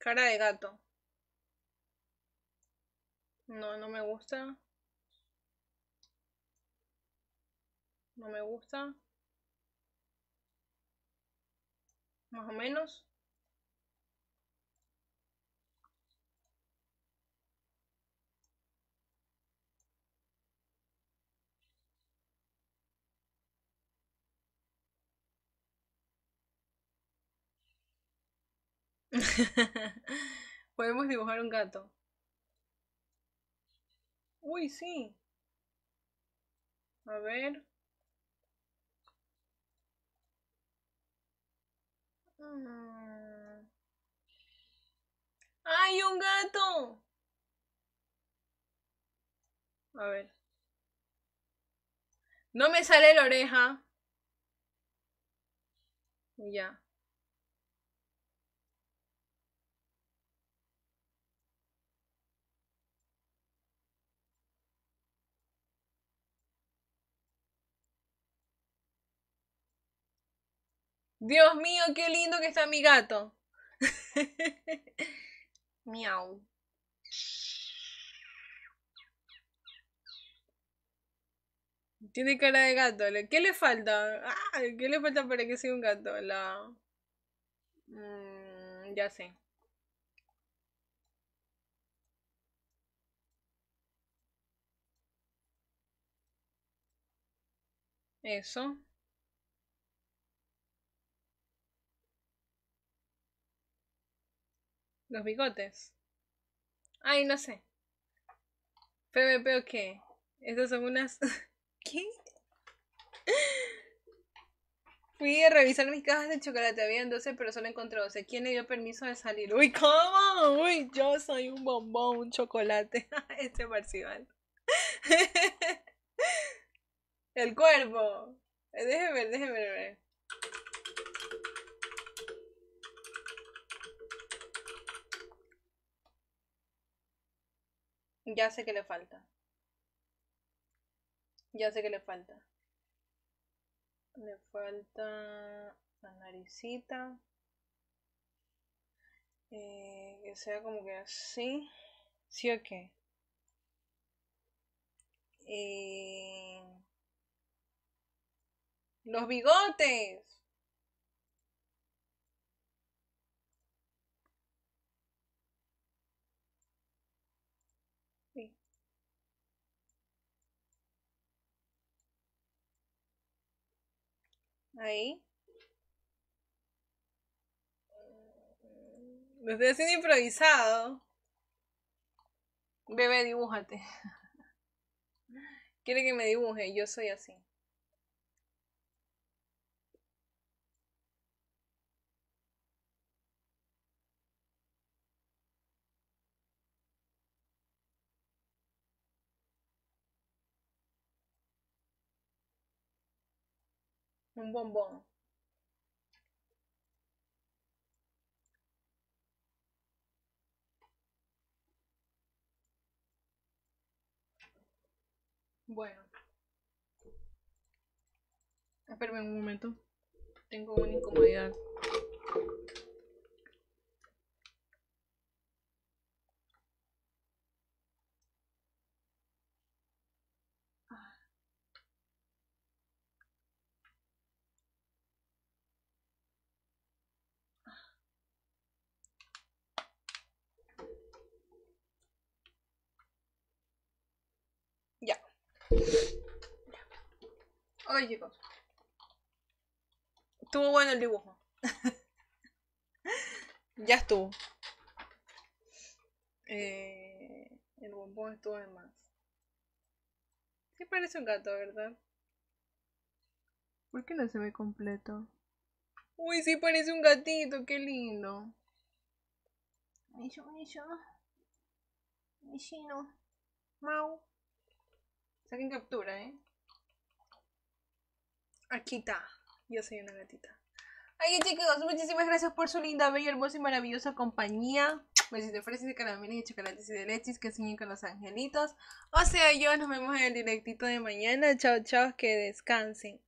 Cara de gato. No, no me gusta. No me gusta. Más o menos. Podemos dibujar un gato. Uy, sí. A ver. ¡Hay mm. un gato! A ver. No me sale la oreja. Ya. Dios mío, qué lindo que está mi gato. Miau. Tiene cara de gato. ¿Qué le falta? ¡Ah! ¿Qué le falta para que sea un gato? La... Mm, ya sé. Eso. Los bigotes. Ay, no sé. Pero o qué, estas son unas... ¿Qué? Fui a revisar mis cajas de chocolate, habían 12, pero solo encontré 12. ¿Quién le dio permiso de salir? Uy, ¿cómo? Uy, yo soy un bombón, un chocolate. este marcival El cuervo. Déjeme ver, déjeme ver. Ya sé que le falta. Ya sé que le falta. Le falta la naricita. Eh, que sea como que así. ¿Sí o qué? Eh, los bigotes. ahí. Lo estoy haciendo improvisado. Bebé, dibújate. Quiere que me dibuje, yo soy así. Un bombón. Bueno. Espérame un momento. Tengo una incomodidad. Oye, chicos. Estuvo bueno el dibujo. ya estuvo. Eh, el bombón estuvo de más. Sí parece un gato, ¿verdad? ¿Por qué no se ve completo? Uy, sí parece un gatito, qué lindo. Millo, Mi Michino. Mau. Saquen captura, ¿eh? Aquí está. Yo soy una gatita. Ay, chicos, muchísimas gracias por su linda, bella, hermosa y maravillosa compañía. Besitos de fresas, de caramelos y chocolates y de leches que sueñen con los angelitos. O sea, yo nos vemos en el directito de mañana. Chao, chao, que descansen.